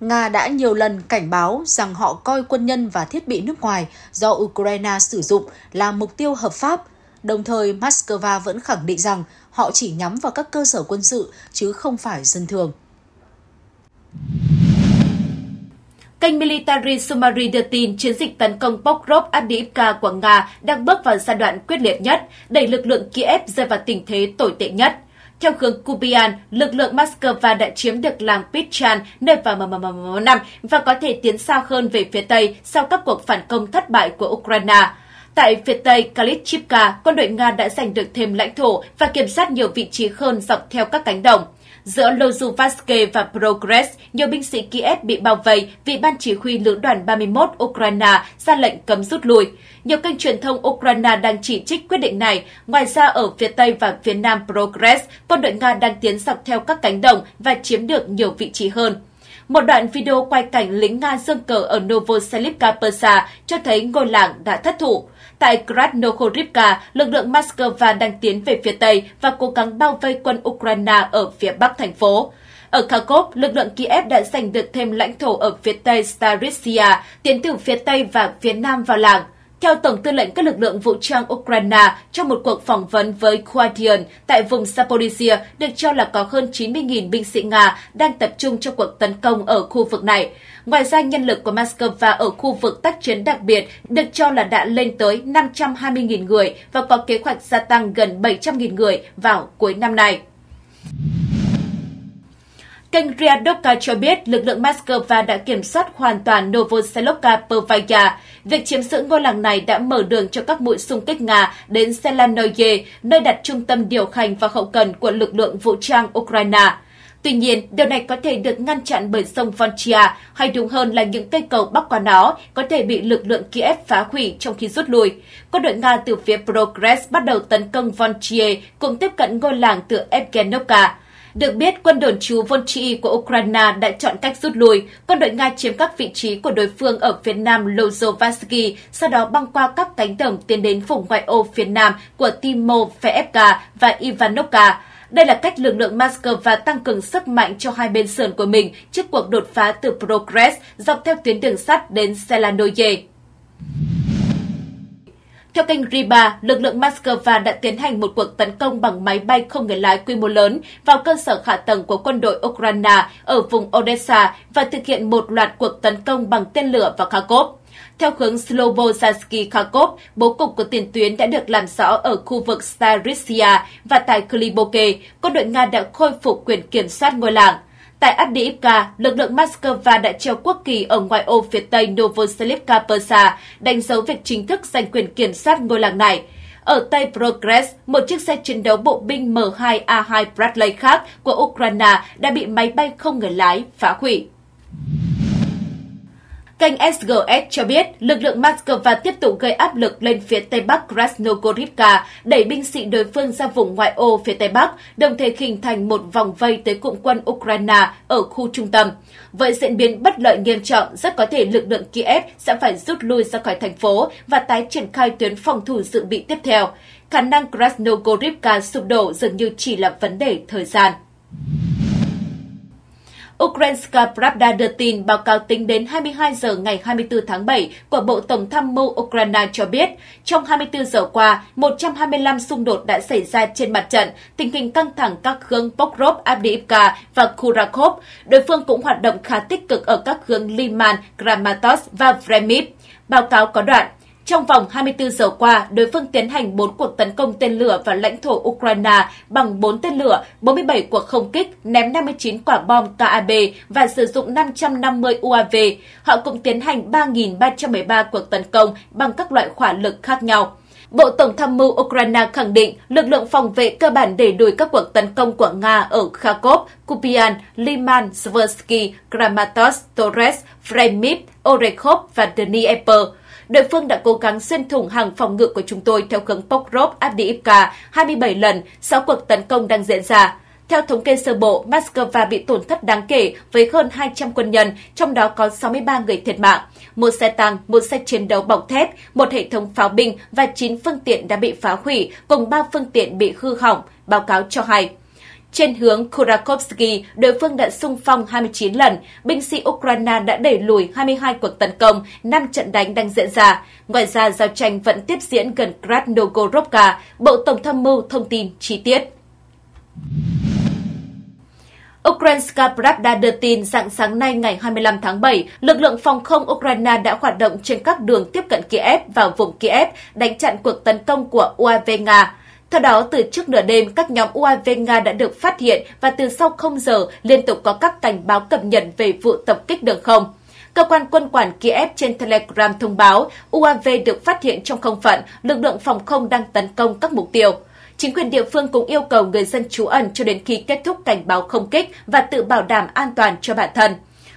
Nga đã nhiều lần cảnh báo rằng họ coi quân nhân và thiết bị nước ngoài do Ukraine sử dụng là mục tiêu hợp pháp. Đồng thời, Moscow vẫn khẳng định rằng họ chỉ nhắm vào các cơ sở quân sự chứ không phải dân thường. Kênh Military Summary đưa tin chiến dịch tấn công Pokrov Avdiivka của Nga đang bước vào giai đoạn quyết liệt nhất, đẩy lực lượng Kiev rơi vào tình thế tồi tệ nhất. Theo hướng Kubian, lực lượng Moscow đã chiếm được làng Pichan nơi vào mmm năm và có thể tiến xa hơn về phía Tây sau các cuộc phản công thất bại của Ukraine. Tại phía Tây Kalichivka, quân đội Nga đã giành được thêm lãnh thổ và kiểm soát nhiều vị trí hơn dọc theo các cánh đồng giữa Lozuvaske và Progress, nhiều binh sĩ Kiev bị bao vây vì ban chỉ huy lữ đoàn 31 Ukraine ra lệnh cấm rút lui. Nhiều kênh truyền thông Ukraine đang chỉ trích quyết định này. Ngoài ra, ở phía Tây và phía Nam Progress, quân đội Nga đang tiến dọc theo các cánh đồng và chiếm được nhiều vị trí hơn. Một đoạn video quay cảnh lính Nga dâng cờ ở Novoselivka Persa cho thấy ngôi làng đã thất thủ. Tại Krasnohorivka, lực lượng Moscow đang tiến về phía Tây và cố gắng bao vây quân Ukraine ở phía Bắc thành phố. Ở Kharkov, lực lượng Kiev đã giành được thêm lãnh thổ ở phía Tây Starisia, tiến từ phía Tây và phía Nam vào làng. Theo Tổng tư lệnh các lực lượng vũ trang Ukraine trong một cuộc phỏng vấn với Guardian tại vùng Zaporizhia được cho là có hơn 90.000 binh sĩ Nga đang tập trung cho cuộc tấn công ở khu vực này. Ngoài ra, nhân lực của Moscow ở khu vực tác chiến đặc biệt được cho là đã lên tới 520.000 người và có kế hoạch gia tăng gần 700.000 người vào cuối năm nay. Kênh Ryadoka cho biết lực lượng Moscow đã kiểm soát hoàn toàn Novoselovka Pervaya. Việc chiếm giữ ngôi làng này đã mở đường cho các mũi xung kích Nga đến Selanoye, nơi đặt trung tâm điều hành và hậu cần của lực lượng vũ trang Ukraine. Tuy nhiên, điều này có thể được ngăn chặn bởi sông Volchia, hay đúng hơn là những cây cầu bắc qua nó có thể bị lực lượng Kiev phá hủy trong khi rút lui. Quân đội Nga từ phía Progress bắt đầu tấn công Volchia cùng tiếp cận ngôi làng từ Evgenovka. Được biết, quân đồn trú Volchi của Ukraine đã chọn cách rút lui, quân đội Nga chiếm các vị trí của đối phương ở phía nam Lozovarsky, sau đó băng qua các cánh đồng tiến đến vùng ngoại ô phía nam của Timoveyevka và Ivanovka. Đây là cách lực lượng Moscow tăng cường sức mạnh cho hai bên sườn của mình trước cuộc đột phá từ Progress dọc theo tuyến đường sắt đến Selanoye. Theo kênh RIBA, lực lượng Moscow đã tiến hành một cuộc tấn công bằng máy bay không người lái quy mô lớn vào cơ sở hạ tầng của quân đội Ukraine ở vùng Odessa và thực hiện một loạt cuộc tấn công bằng tên lửa vào Kharkov. Theo hướng Slobozansky Kharkov, bố cục của tiền tuyến đã được làm rõ ở khu vực Starisia và tại Kliboke, quân đội Nga đã khôi phục quyền kiểm soát ngôi làng. Tại Abdiivka, lực lượng Moscow đã treo quốc kỳ ở ngoại ô phía tây Novoselivka Persa, đánh dấu việc chính thức giành quyền kiểm soát ngôi làng này. Ở Tây Progress, một chiếc xe chiến đấu bộ binh M2A2 Bradley khác của Ukraine đã bị máy bay không người lái phá hủy. Kênh SGS cho biết lực lượng Moscow tiếp tục gây áp lực lên phía Tây Bắc Krasnogorivka, đẩy binh sĩ đối phương ra vùng ngoại ô phía Tây Bắc, đồng thời hình thành một vòng vây tới cụm quân Ukraine ở khu trung tâm. Với diễn biến bất lợi nghiêm trọng, rất có thể lực lượng Kiev sẽ phải rút lui ra khỏi thành phố và tái triển khai tuyến phòng thủ dự bị tiếp theo. Khả năng Krasnogorivka sụp đổ dường như chỉ là vấn đề thời gian. Ukrainska Pravda đưa tin báo cáo tính đến 22 giờ ngày 24 tháng 7 của Bộ Tổng tham mưu Ukraine cho biết, trong 24 giờ qua, 125 xung đột đã xảy ra trên mặt trận, tình hình căng thẳng các hướng Pokrov, Abdiivka và Kurakov. Đối phương cũng hoạt động khá tích cực ở các hướng Liman, Kramatorsk và Vremiv. Báo cáo có đoạn trong vòng 24 giờ qua, đối phương tiến hành 4 cuộc tấn công tên lửa vào lãnh thổ Ukraine bằng 4 tên lửa, 47 cuộc không kích, ném 59 quả bom KAB và sử dụng 550 UAV. Họ cũng tiến hành 3.313 cuộc tấn công bằng các loại hỏa lực khác nhau. Bộ Tổng tham mưu Ukraine khẳng định lực lượng phòng vệ cơ bản đẩy đuổi các cuộc tấn công của Nga ở Kharkov, Kupian, Liman, Sversky, Kramatorsk, Torres, Vremyv, Orekhov và Dnieper. Đội phương đã cố gắng xuyên thủng hàng phòng ngự của chúng tôi theo hướng Pokrov Abdiivka 27 lần sau cuộc tấn công đang diễn ra. Theo thống kê sơ bộ, Moscow bị tổn thất đáng kể với hơn 200 quân nhân, trong đó có 63 người thiệt mạng. Một xe tăng, một xe chiến đấu bọc thép, một hệ thống pháo binh và 9 phương tiện đã bị phá hủy, cùng 3 phương tiện bị hư hỏng, báo cáo cho hay. Trên hướng Kurakovsky, đối phương đã xung phong 29 lần, binh sĩ Ukraine đã đẩy lùi 22 cuộc tấn công, 5 trận đánh đang diễn ra. Ngoài ra, giao tranh vẫn tiếp diễn gần Krasnogorovka, Bộ Tổng tham mưu thông tin chi tiết. Ukrainska Pravda đưa tin rằng sáng nay ngày 25 tháng 7, lực lượng phòng không Ukraine đã hoạt động trên các đường tiếp cận Kiev vào vùng Kiev, đánh chặn cuộc tấn công của UAV Nga. Theo đó, từ trước nửa đêm, các nhóm UAV Nga đã được phát hiện và từ sau 0 giờ liên tục có các cảnh báo cập nhật về vụ tập kích đường không. Cơ quan quân quản Kiev trên Telegram thông báo UAV được phát hiện trong không phận, lực lượng phòng không đang tấn công các mục tiêu. Chính quyền địa phương cũng yêu cầu người dân trú ẩn cho đến khi kết thúc cảnh báo không kích và tự bảo đảm an toàn cho bản thân.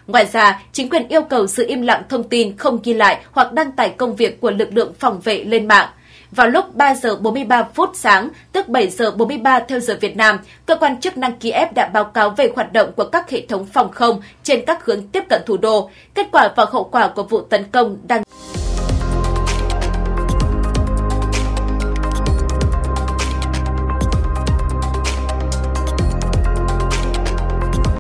Ngoài ra, chính quyền yêu cầu sự im lặng thông tin không ghi lại hoặc đăng tải công việc của lực lượng phòng vệ lên mạng. Vào lúc 3 giờ 43 phút sáng, tức 7 giờ 43 theo giờ Việt Nam, cơ quan chức năng Kiev đã báo cáo về hoạt động của các hệ thống phòng không trên các hướng tiếp cận thủ đô, kết quả và hậu quả của vụ tấn công đang